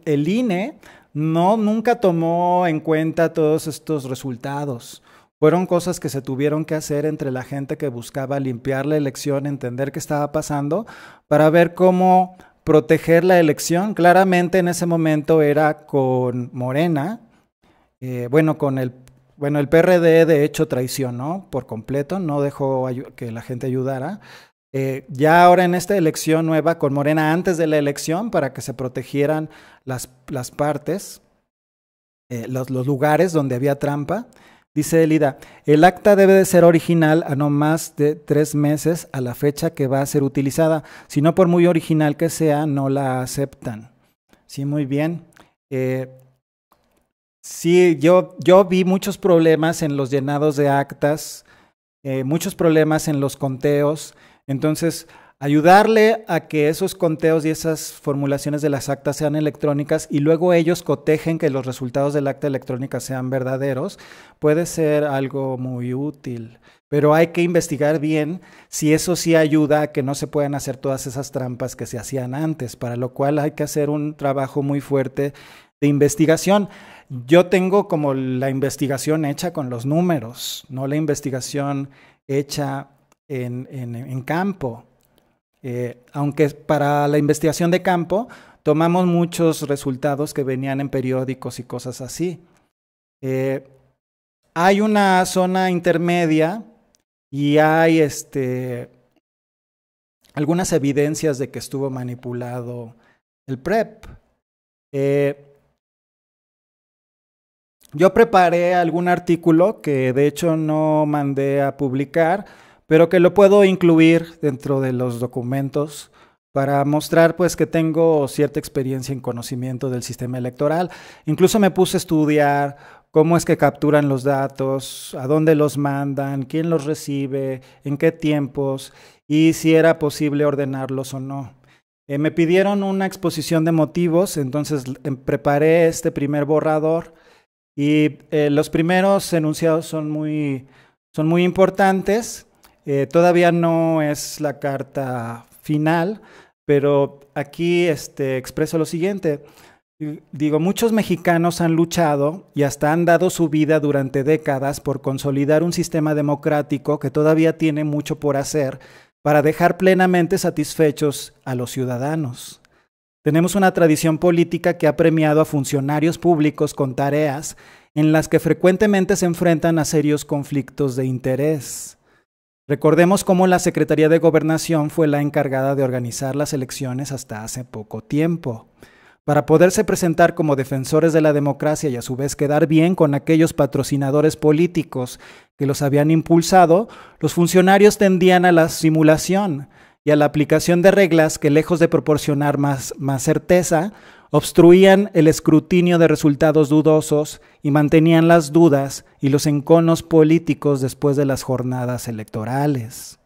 el INE no nunca tomó en cuenta todos estos resultados. Fueron cosas que se tuvieron que hacer entre la gente que buscaba limpiar la elección, entender qué estaba pasando, para ver cómo proteger la elección. Claramente en ese momento era con Morena, eh, bueno, con el, bueno, el PRD de hecho traicionó por completo, no dejó que la gente ayudara. Eh, ya ahora en esta elección nueva con Morena antes de la elección para que se protegieran las, las partes, eh, los lugares donde había trampa. Dice Elida, el acta debe de ser original a no más de tres meses a la fecha que va a ser utilizada. Si no, por muy original que sea, no la aceptan. Sí, muy bien. Eh, sí, yo, yo vi muchos problemas en los llenados de actas, eh, muchos problemas en los conteos. Entonces, ayudarle a que esos conteos y esas formulaciones de las actas sean electrónicas y luego ellos cotejen que los resultados del acta electrónica sean verdaderos, puede ser algo muy útil. Pero hay que investigar bien si eso sí ayuda a que no se puedan hacer todas esas trampas que se hacían antes, para lo cual hay que hacer un trabajo muy fuerte de investigación. Yo tengo como la investigación hecha con los números, no la investigación hecha en, en campo. Eh, aunque para la investigación de campo tomamos muchos resultados que venían en periódicos y cosas así. Eh, hay una zona intermedia y hay este, algunas evidencias de que estuvo manipulado el PrEP. Eh, yo preparé algún artículo que de hecho no mandé a publicar pero que lo puedo incluir dentro de los documentos para mostrar pues que tengo cierta experiencia en conocimiento del sistema electoral. Incluso me puse a estudiar cómo es que capturan los datos, a dónde los mandan, quién los recibe, en qué tiempos y si era posible ordenarlos o no. Eh, me pidieron una exposición de motivos, entonces em, preparé este primer borrador y eh, los primeros enunciados son muy, son muy importantes eh, todavía no es la carta final, pero aquí este, expreso lo siguiente. Digo, muchos mexicanos han luchado y hasta han dado su vida durante décadas por consolidar un sistema democrático que todavía tiene mucho por hacer para dejar plenamente satisfechos a los ciudadanos. Tenemos una tradición política que ha premiado a funcionarios públicos con tareas en las que frecuentemente se enfrentan a serios conflictos de interés. Recordemos cómo la Secretaría de Gobernación fue la encargada de organizar las elecciones hasta hace poco tiempo. Para poderse presentar como defensores de la democracia y a su vez quedar bien con aquellos patrocinadores políticos que los habían impulsado, los funcionarios tendían a la simulación y a la aplicación de reglas que lejos de proporcionar más, más certeza, obstruían el escrutinio de resultados dudosos y mantenían las dudas y los enconos políticos después de las jornadas electorales.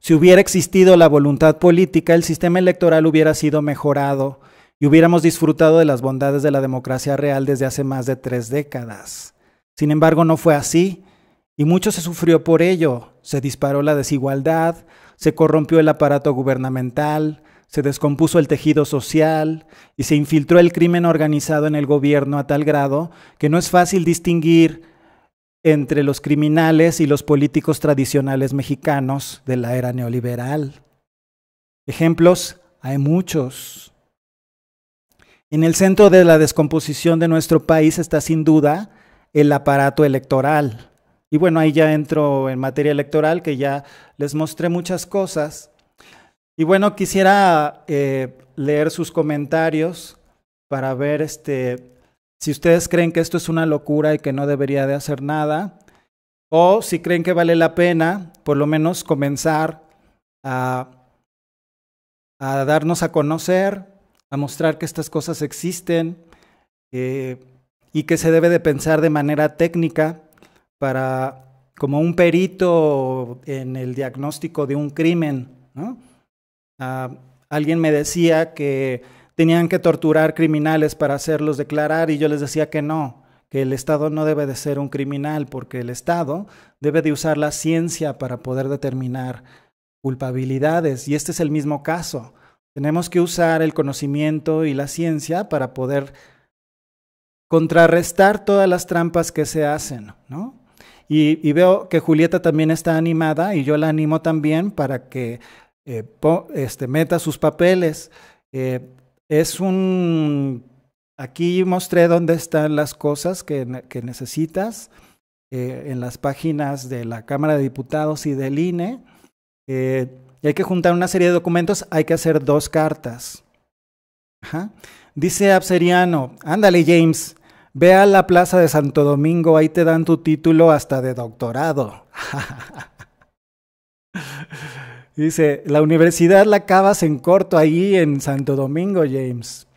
Si hubiera existido la voluntad política, el sistema electoral hubiera sido mejorado y hubiéramos disfrutado de las bondades de la democracia real desde hace más de tres décadas. Sin embargo, no fue así, y mucho se sufrió por ello. Se disparó la desigualdad, se corrompió el aparato gubernamental, se descompuso el tejido social y se infiltró el crimen organizado en el gobierno a tal grado que no es fácil distinguir entre los criminales y los políticos tradicionales mexicanos de la era neoliberal. Ejemplos hay muchos. En el centro de la descomposición de nuestro país está sin duda el aparato electoral. Y bueno, ahí ya entro en materia electoral, que ya les mostré muchas cosas, y bueno, quisiera eh, leer sus comentarios para ver este, si ustedes creen que esto es una locura y que no debería de hacer nada, o si creen que vale la pena por lo menos comenzar a, a darnos a conocer, a mostrar que estas cosas existen eh, y que se debe de pensar de manera técnica para como un perito en el diagnóstico de un crimen, ¿no? Ah, alguien me decía que tenían que torturar criminales para hacerlos declarar y yo les decía que no, que el Estado no debe de ser un criminal porque el Estado debe de usar la ciencia para poder determinar culpabilidades y este es el mismo caso. Tenemos que usar el conocimiento y la ciencia para poder contrarrestar todas las trampas que se hacen, ¿no? y veo que Julieta también está animada y yo la animo también para que eh, este, meta sus papeles. Eh, es un... Aquí mostré dónde están las cosas que, que necesitas eh, en las páginas de la Cámara de Diputados y del INE. y hay que juntar una serie de documentos, hay que hacer dos cartas. Dice Abseriano, ándale James, ve a la Plaza de Santo Domingo, ahí te dan tu título hasta de doctorado. Dice, la universidad la acabas en corto ahí en Santo Domingo, James.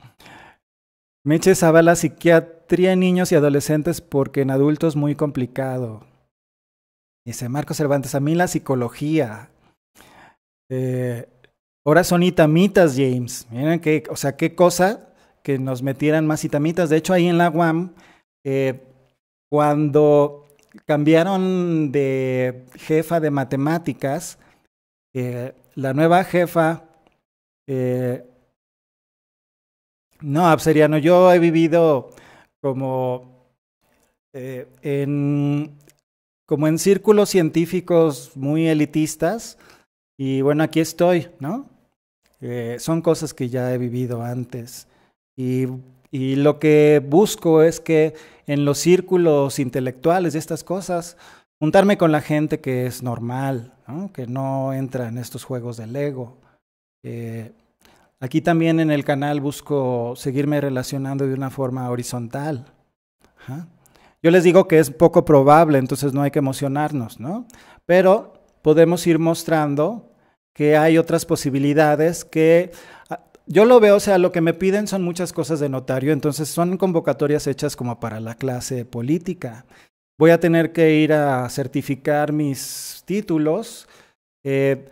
a la psiquiatría en niños y adolescentes porque en adultos muy complicado. Dice Marco Cervantes, a mí la psicología. Eh, ahora son itamitas, James. Miren qué o sea, qué cosa que nos metieran más itamitas. De hecho, ahí en la UAM, eh, cuando cambiaron de jefa de matemáticas, eh, la nueva jefa, eh, no, Abseriano, pues, yo he vivido como eh, en como en círculos científicos muy elitistas y bueno, aquí estoy, ¿no? Eh, son cosas que ya he vivido antes y, y, lo que busco es que en los círculos intelectuales de estas cosas juntarme con la gente que es normal, que no entra en estos juegos del ego. Eh, aquí también en el canal busco seguirme relacionando de una forma horizontal. Yo les digo que es poco probable, entonces no hay que emocionarnos, ¿no? Pero podemos ir mostrando que hay otras posibilidades que ah, yo lo veo, o sea, lo que me piden son muchas cosas de notario, entonces son convocatorias hechas como para la clase política voy a tener que ir a certificar mis títulos. Eh,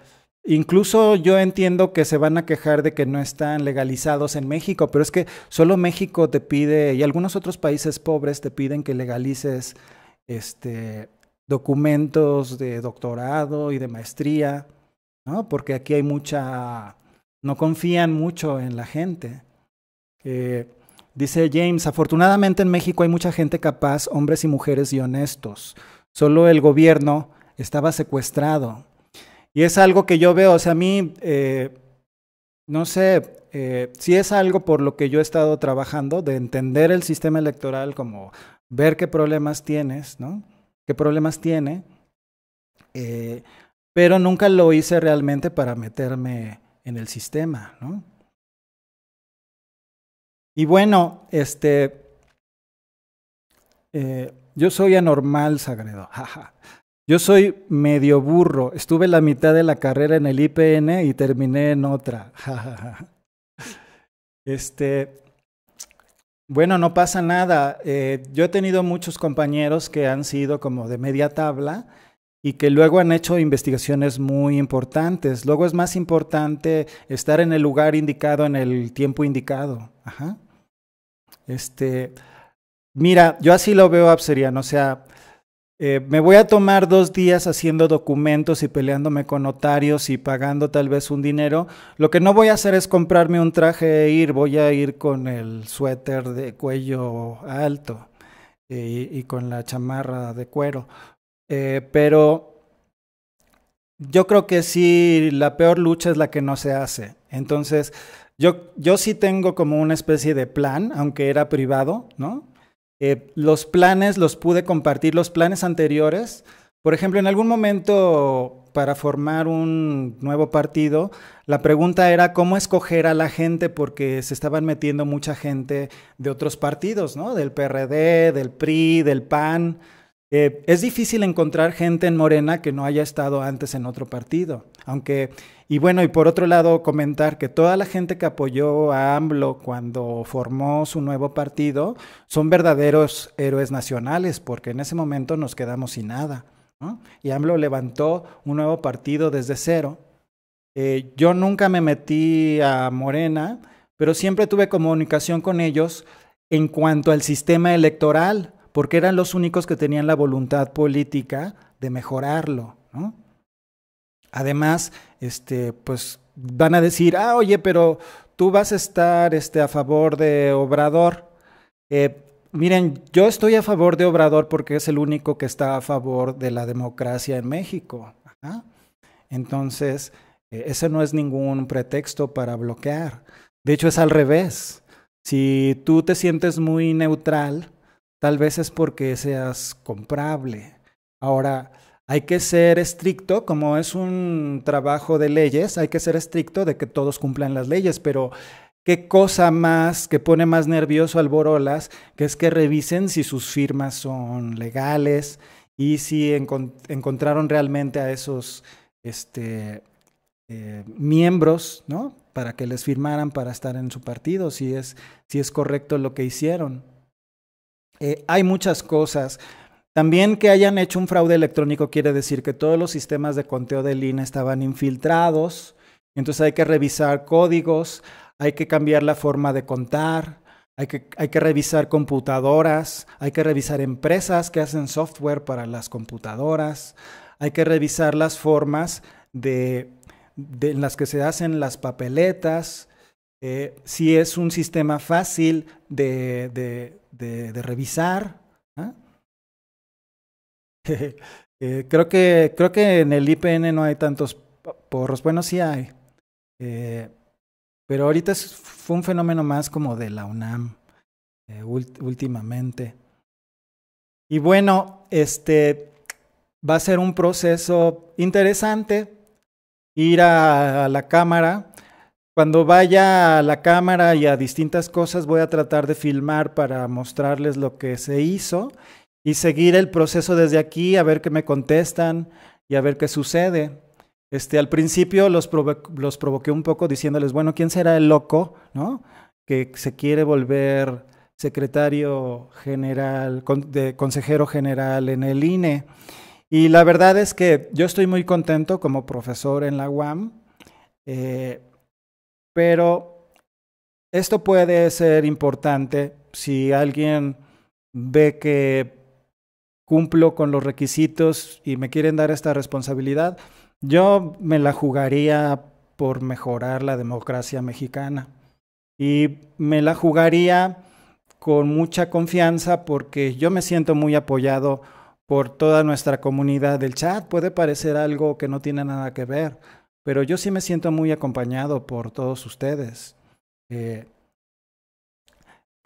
incluso yo entiendo que se van a quejar de que no están legalizados en México, pero es que solo México te pide, y algunos otros países pobres te piden que legalices este, documentos de doctorado y de maestría, ¿no? porque aquí hay mucha, no confían mucho en la gente. Eh, Dice James, afortunadamente en México hay mucha gente capaz, hombres y mujeres y honestos. Solo el gobierno estaba secuestrado. Y es algo que yo veo, o sea, a mí, eh, no sé, eh, si es algo por lo que yo he estado trabajando, de entender el sistema electoral, como ver qué problemas tienes, ¿no? ¿Qué problemas tiene? Eh, pero nunca lo hice realmente para meterme en el sistema, ¿no? Y bueno, este, eh, yo soy anormal, Sagredo. Yo soy medio burro. Estuve la mitad de la carrera en el IPN y terminé en otra. este, bueno, no pasa nada. Eh, yo he tenido muchos compañeros que han sido como de media tabla y que luego han hecho investigaciones muy importantes. Luego es más importante estar en el lugar indicado en el tiempo indicado. Ajá. Este, mira, yo así lo veo, Abserian, o sea, eh, me voy a tomar dos días haciendo documentos y peleándome con notarios y pagando tal vez un dinero. Lo que no voy a hacer es comprarme un traje e ir, voy a ir con el suéter de cuello alto eh, y, con la chamarra de cuero. Eh, pero yo creo que sí, la peor lucha es la que no se hace. Entonces, yo, yo sí tengo como una especie de plan, aunque era privado, ¿no? Eh, los planes los pude compartir, los planes anteriores. Por ejemplo, en algún momento para formar un nuevo partido, la pregunta era cómo escoger a la gente porque se estaban metiendo mucha gente de otros partidos, ¿no? Del PRD, del PRI, del PAN. Eh, es difícil encontrar gente en Morena que no haya estado antes en otro partido, aunque y bueno, y por otro lado, comentar que toda la gente que apoyó a AMLO cuando formó su nuevo partido son verdaderos héroes nacionales, porque en ese momento nos quedamos sin nada. ¿no? Y AMLO levantó un nuevo partido desde cero. Eh, yo nunca me metí a Morena, pero siempre tuve comunicación con ellos en cuanto al sistema electoral, porque eran los únicos que tenían la voluntad política de mejorarlo. ¿no? Además, este, pues van a decir, ah, oye, pero tú vas a estar este, a favor de Obrador. Eh, miren, yo estoy a favor de Obrador porque es el único que está a favor de la democracia en México. Entonces, eh, ese no es ningún pretexto para bloquear. De hecho, es al revés. Si tú te sientes muy neutral, tal vez es porque seas comprable. Ahora, hay que ser estricto, como es un trabajo de leyes, hay que ser estricto de que todos cumplan las leyes, pero qué cosa más que pone más nervioso al Borolas, que es que revisen si sus firmas son legales y si encontraron realmente a esos este, eh, miembros, ¿no? Para que les firmaran para estar en su partido, si es, si es correcto lo que hicieron. Eh, hay muchas cosas. También que hayan hecho un fraude electrónico quiere decir que todos los sistemas de conteo de INE estaban infiltrados, entonces hay que revisar códigos, hay que cambiar la forma de contar, hay que, hay que revisar computadoras, hay que revisar empresas que hacen software para las computadoras, hay que revisar las formas de, en las que se hacen las papeletas, eh, si es un sistema fácil de, de, revisar. ¿ah? Eh, creo, que, creo que en el IPN no hay tantos porros. Bueno, sí hay. Eh, pero ahorita fue un fenómeno más como de la UNAM eh, últimamente. Y bueno, este va a ser un proceso interesante ir a la cámara. Cuando vaya a la cámara y a distintas cosas voy a tratar de filmar para mostrarles lo que se hizo y seguir el proceso desde aquí, a ver qué me contestan y a ver qué sucede. Este, al principio los, los provoqué un poco diciéndoles, bueno, ¿quién será el loco, no? Que se quiere volver secretario general, consejero general en el INE. Y la verdad es que yo estoy muy contento como profesor en la UAM, eh, pero esto puede ser importante si alguien ve que cumplo con los requisitos y me quieren dar esta responsabilidad, yo me la jugaría por mejorar la democracia mexicana. Y me la jugaría con mucha confianza porque yo me siento muy apoyado por toda nuestra comunidad del chat. Puede parecer algo que no tiene nada que ver, pero yo sí me siento muy acompañado por todos ustedes. Eh,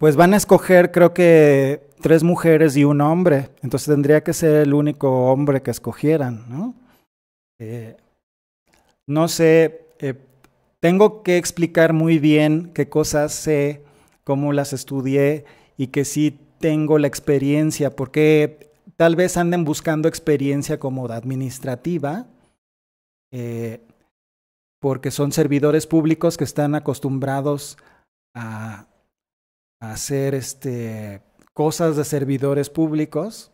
pues van a escoger, creo que tres mujeres y un hombre. Entonces tendría que ser el único hombre que escogieran, ¿no? Eh, no sé, eh, tengo que explicar muy bien qué cosas sé, cómo las estudié y que sí tengo la experiencia, porque tal vez anden buscando experiencia como administrativa, eh, porque son servidores públicos que están acostumbrados a hacer este, cosas de servidores públicos,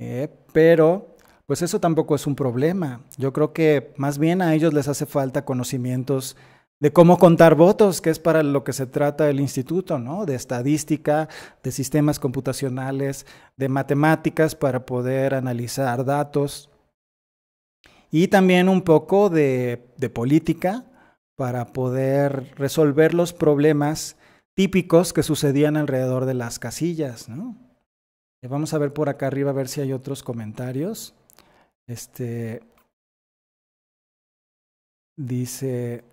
eh, pero pues eso tampoco es un problema. Yo creo que más bien a ellos les hace falta conocimientos de cómo contar votos, que es para lo que se trata el instituto, ¿no? De estadística, de sistemas computacionales, de matemáticas para poder analizar datos y también un poco de, de política para poder resolver los problemas típicos que sucedían alrededor de las casillas. ¿no? Eh, vamos a ver por acá arriba a ver si hay otros comentarios. Este dice.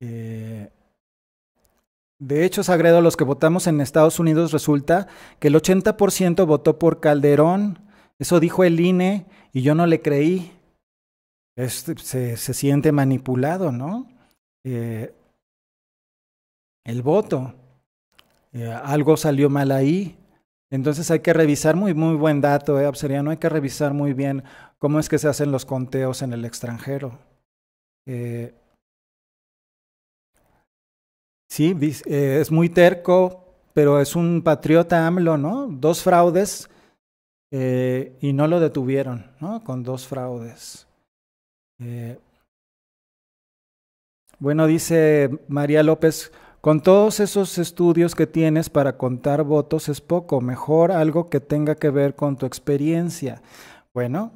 Eh, de hecho, Sagredo, los que votamos en Estados Unidos resulta que el 80% votó por Calderón. Eso dijo el INE y yo no le creí. Este, se, se, siente manipulado, ¿no? Eh, el voto. Eh, algo salió mal ahí. Entonces hay que revisar muy, muy buen dato, eh, hay que revisar muy bien cómo es que se hacen los conteos en el extranjero. Eh, sí, eh, es muy terco, pero es un patriota AMLO, ¿no? Dos fraudes y no lo detuvieron, ¿no? Con dos fraudes. bueno, dice María López, con todos esos estudios que tienes para contar votos es poco, mejor algo que tenga que ver con tu experiencia. Bueno,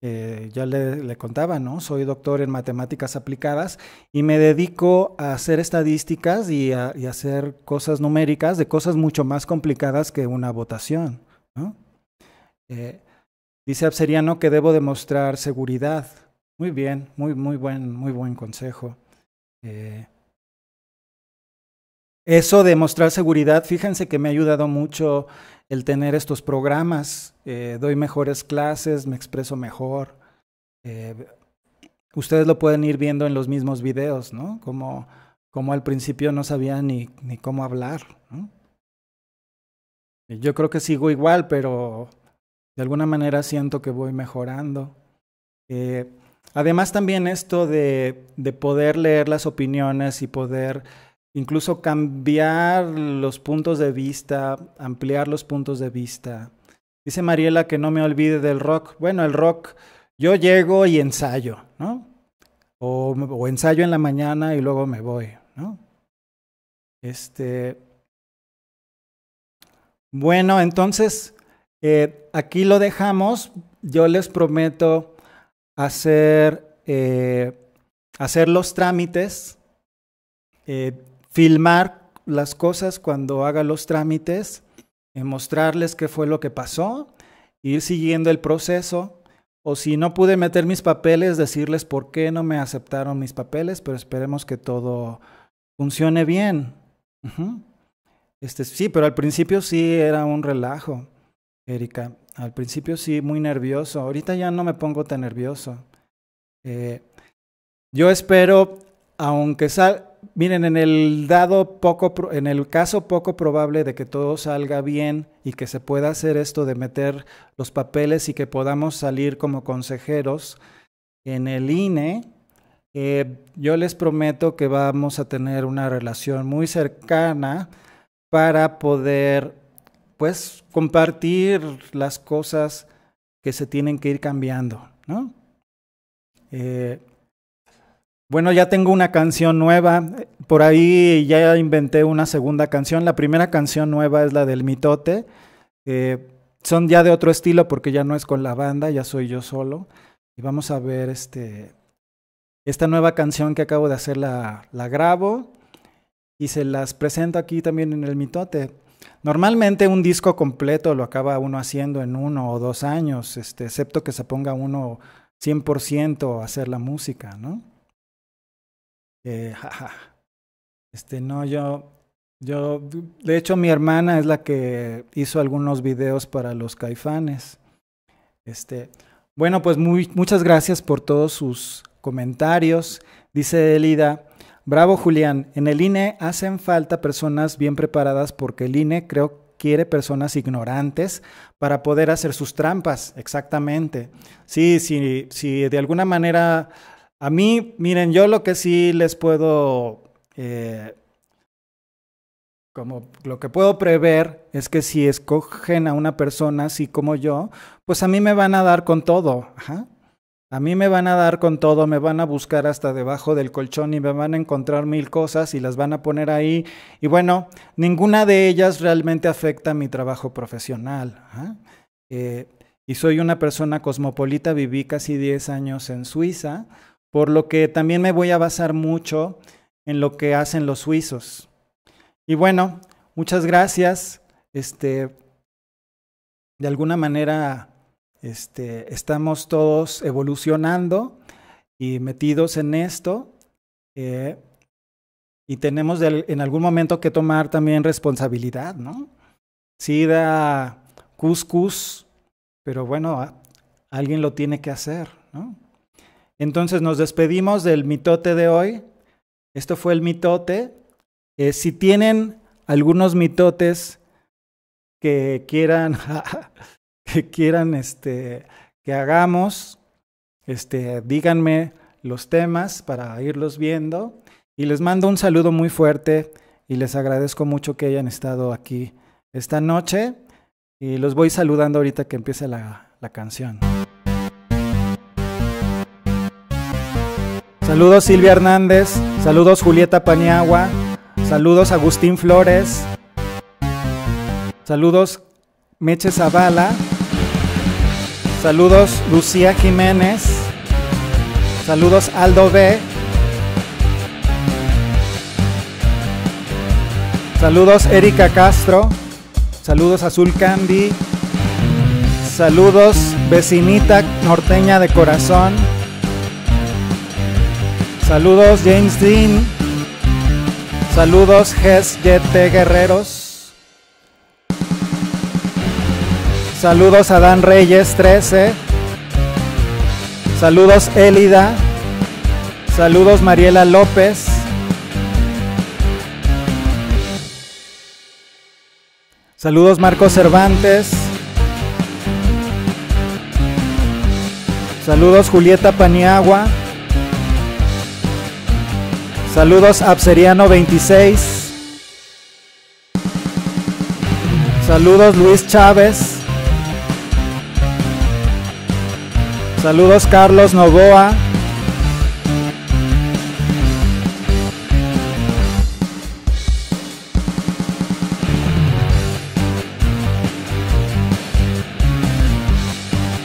eh, ya le, contaba, ¿no? Soy doctor en matemáticas aplicadas y me dedico a hacer estadísticas y a, hacer cosas numéricas de cosas mucho más complicadas que una votación, ¿no? Eh, dice Abseriano que debo demostrar seguridad. Muy bien, muy, muy, buen, muy buen consejo. Eh, eso de mostrar seguridad, fíjense que me ha ayudado mucho el tener estos programas. Eh, doy mejores clases, me expreso mejor. Eh, ustedes lo pueden ir viendo en los mismos videos, ¿no? Como, como al principio no sabía ni, ni cómo hablar. Yo creo que sigo igual, pero de alguna manera siento que voy mejorando. Eh, además también esto de, de poder leer las opiniones y poder incluso cambiar los puntos de vista, ampliar los puntos de vista. Dice Mariela que no me olvide del rock. Bueno, el rock, yo llego y ensayo, ¿no? O, ensayo en la mañana y luego me voy, ¿no? Este. Bueno, entonces, eh, aquí lo dejamos. Yo les prometo hacer, eh, hacer los trámites. Eh, filmar las cosas cuando haga los trámites, eh, mostrarles qué fue lo que pasó, ir siguiendo el proceso. O si no pude meter mis papeles, decirles por qué no me aceptaron mis papeles, pero esperemos que todo funcione bien. este, sí, pero al principio sí era un relajo, Erika. Al principio sí, muy nervioso. Ahorita ya no me pongo tan nervioso. Eh, yo espero, aunque sal, Miren, en el dado poco, en el caso poco probable de que todo salga bien y que se pueda hacer esto de meter los papeles y que podamos salir como consejeros en el INE, eh, yo les prometo que vamos a tener una relación muy cercana para poder, pues, compartir las cosas que se tienen que ir cambiando, ¿no? Eh, bueno, ya tengo una canción nueva. Por ahí ya inventé una segunda canción. La primera canción nueva es la del mitote. son ya de otro estilo porque ya no es con la banda, ya soy yo solo. Y vamos a ver este, esta nueva canción que acabo de hacer, la, grabo y se las presento aquí también en el mitote. Normalmente un disco completo lo acaba uno haciendo en uno o dos años, este, excepto que se ponga uno 100% a hacer la música, ¿no? Eh, este, no, yo, yo, de hecho mi hermana es la que hizo algunos videos para los caifanes. Este, bueno, pues muy, muchas gracias por todos sus comentarios. Dice Elida, bravo Julián, en el INE hacen falta personas bien preparadas porque el INE creo quiere personas ignorantes para poder hacer sus trampas, exactamente. Sí, si, sí, sí, de alguna manera a mí, miren, yo lo que sí les puedo, eh, como lo que puedo prever es que si escogen a una persona así como yo, pues a mí me van a dar con todo. A mí me van a dar con todo, me van a buscar hasta debajo del colchón y me van a encontrar mil cosas y las van a poner ahí. Y bueno, ninguna de ellas realmente afecta mi trabajo profesional. Eh, y soy una persona cosmopolita, viví casi 10 años en Suiza, por lo que también me voy a basar mucho en lo que hacen los suizos. Y bueno, muchas gracias. Este, de alguna manera, este, estamos todos evolucionando y metidos en esto. Eh, y tenemos en algún momento que tomar también responsabilidad, ¿no? Sí da cuscus, pero bueno, alguien lo tiene que hacer, ¿no? Entonces nos despedimos del mitote de hoy. Esto fue el mitote. Eh, si tienen algunos mitotes que quieran, que quieran este, que hagamos, este, díganme los temas para irlos viendo. Y les mando un saludo muy fuerte y les agradezco mucho que hayan estado aquí esta noche. Y los voy saludando ahorita que empiece la canción. Saludos Silvia Hernández, saludos Julieta Paniagua, saludos Agustín Flores, saludos Meche Zavala, saludos Lucía Jiménez, saludos Aldo B, saludos Erika Castro, saludos Azul Candy, saludos vecinita norteña de corazón. Saludos James Dean. Saludos Jess Yete Guerreros. Saludos Adán Reyes 13. Saludos Elida. Saludos Mariela López. Saludos Marcos Cervantes. Saludos Julieta Paniagua. Saludos Abseriano26. Saludos Luis Chávez. Saludos Carlos Novoa.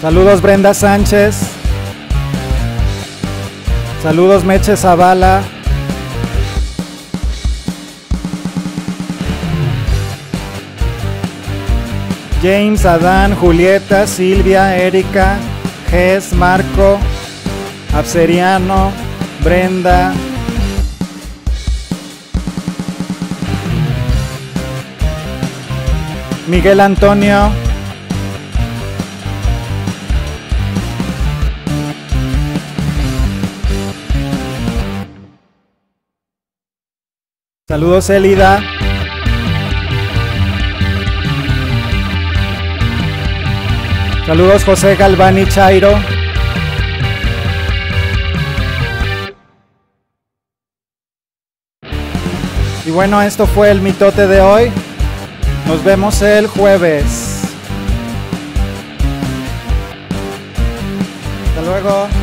Saludos Brenda Sánchez. Saludos Meche Zavala. James, Adán, Julieta, Silvia, Erika, jess, Marco, Abseriano, Brenda, Miguel Antonio. Saludos, Elida. Saludos José Galvani Chairo. Y bueno, esto fue el mitote de hoy. Nos vemos el jueves. Hasta luego.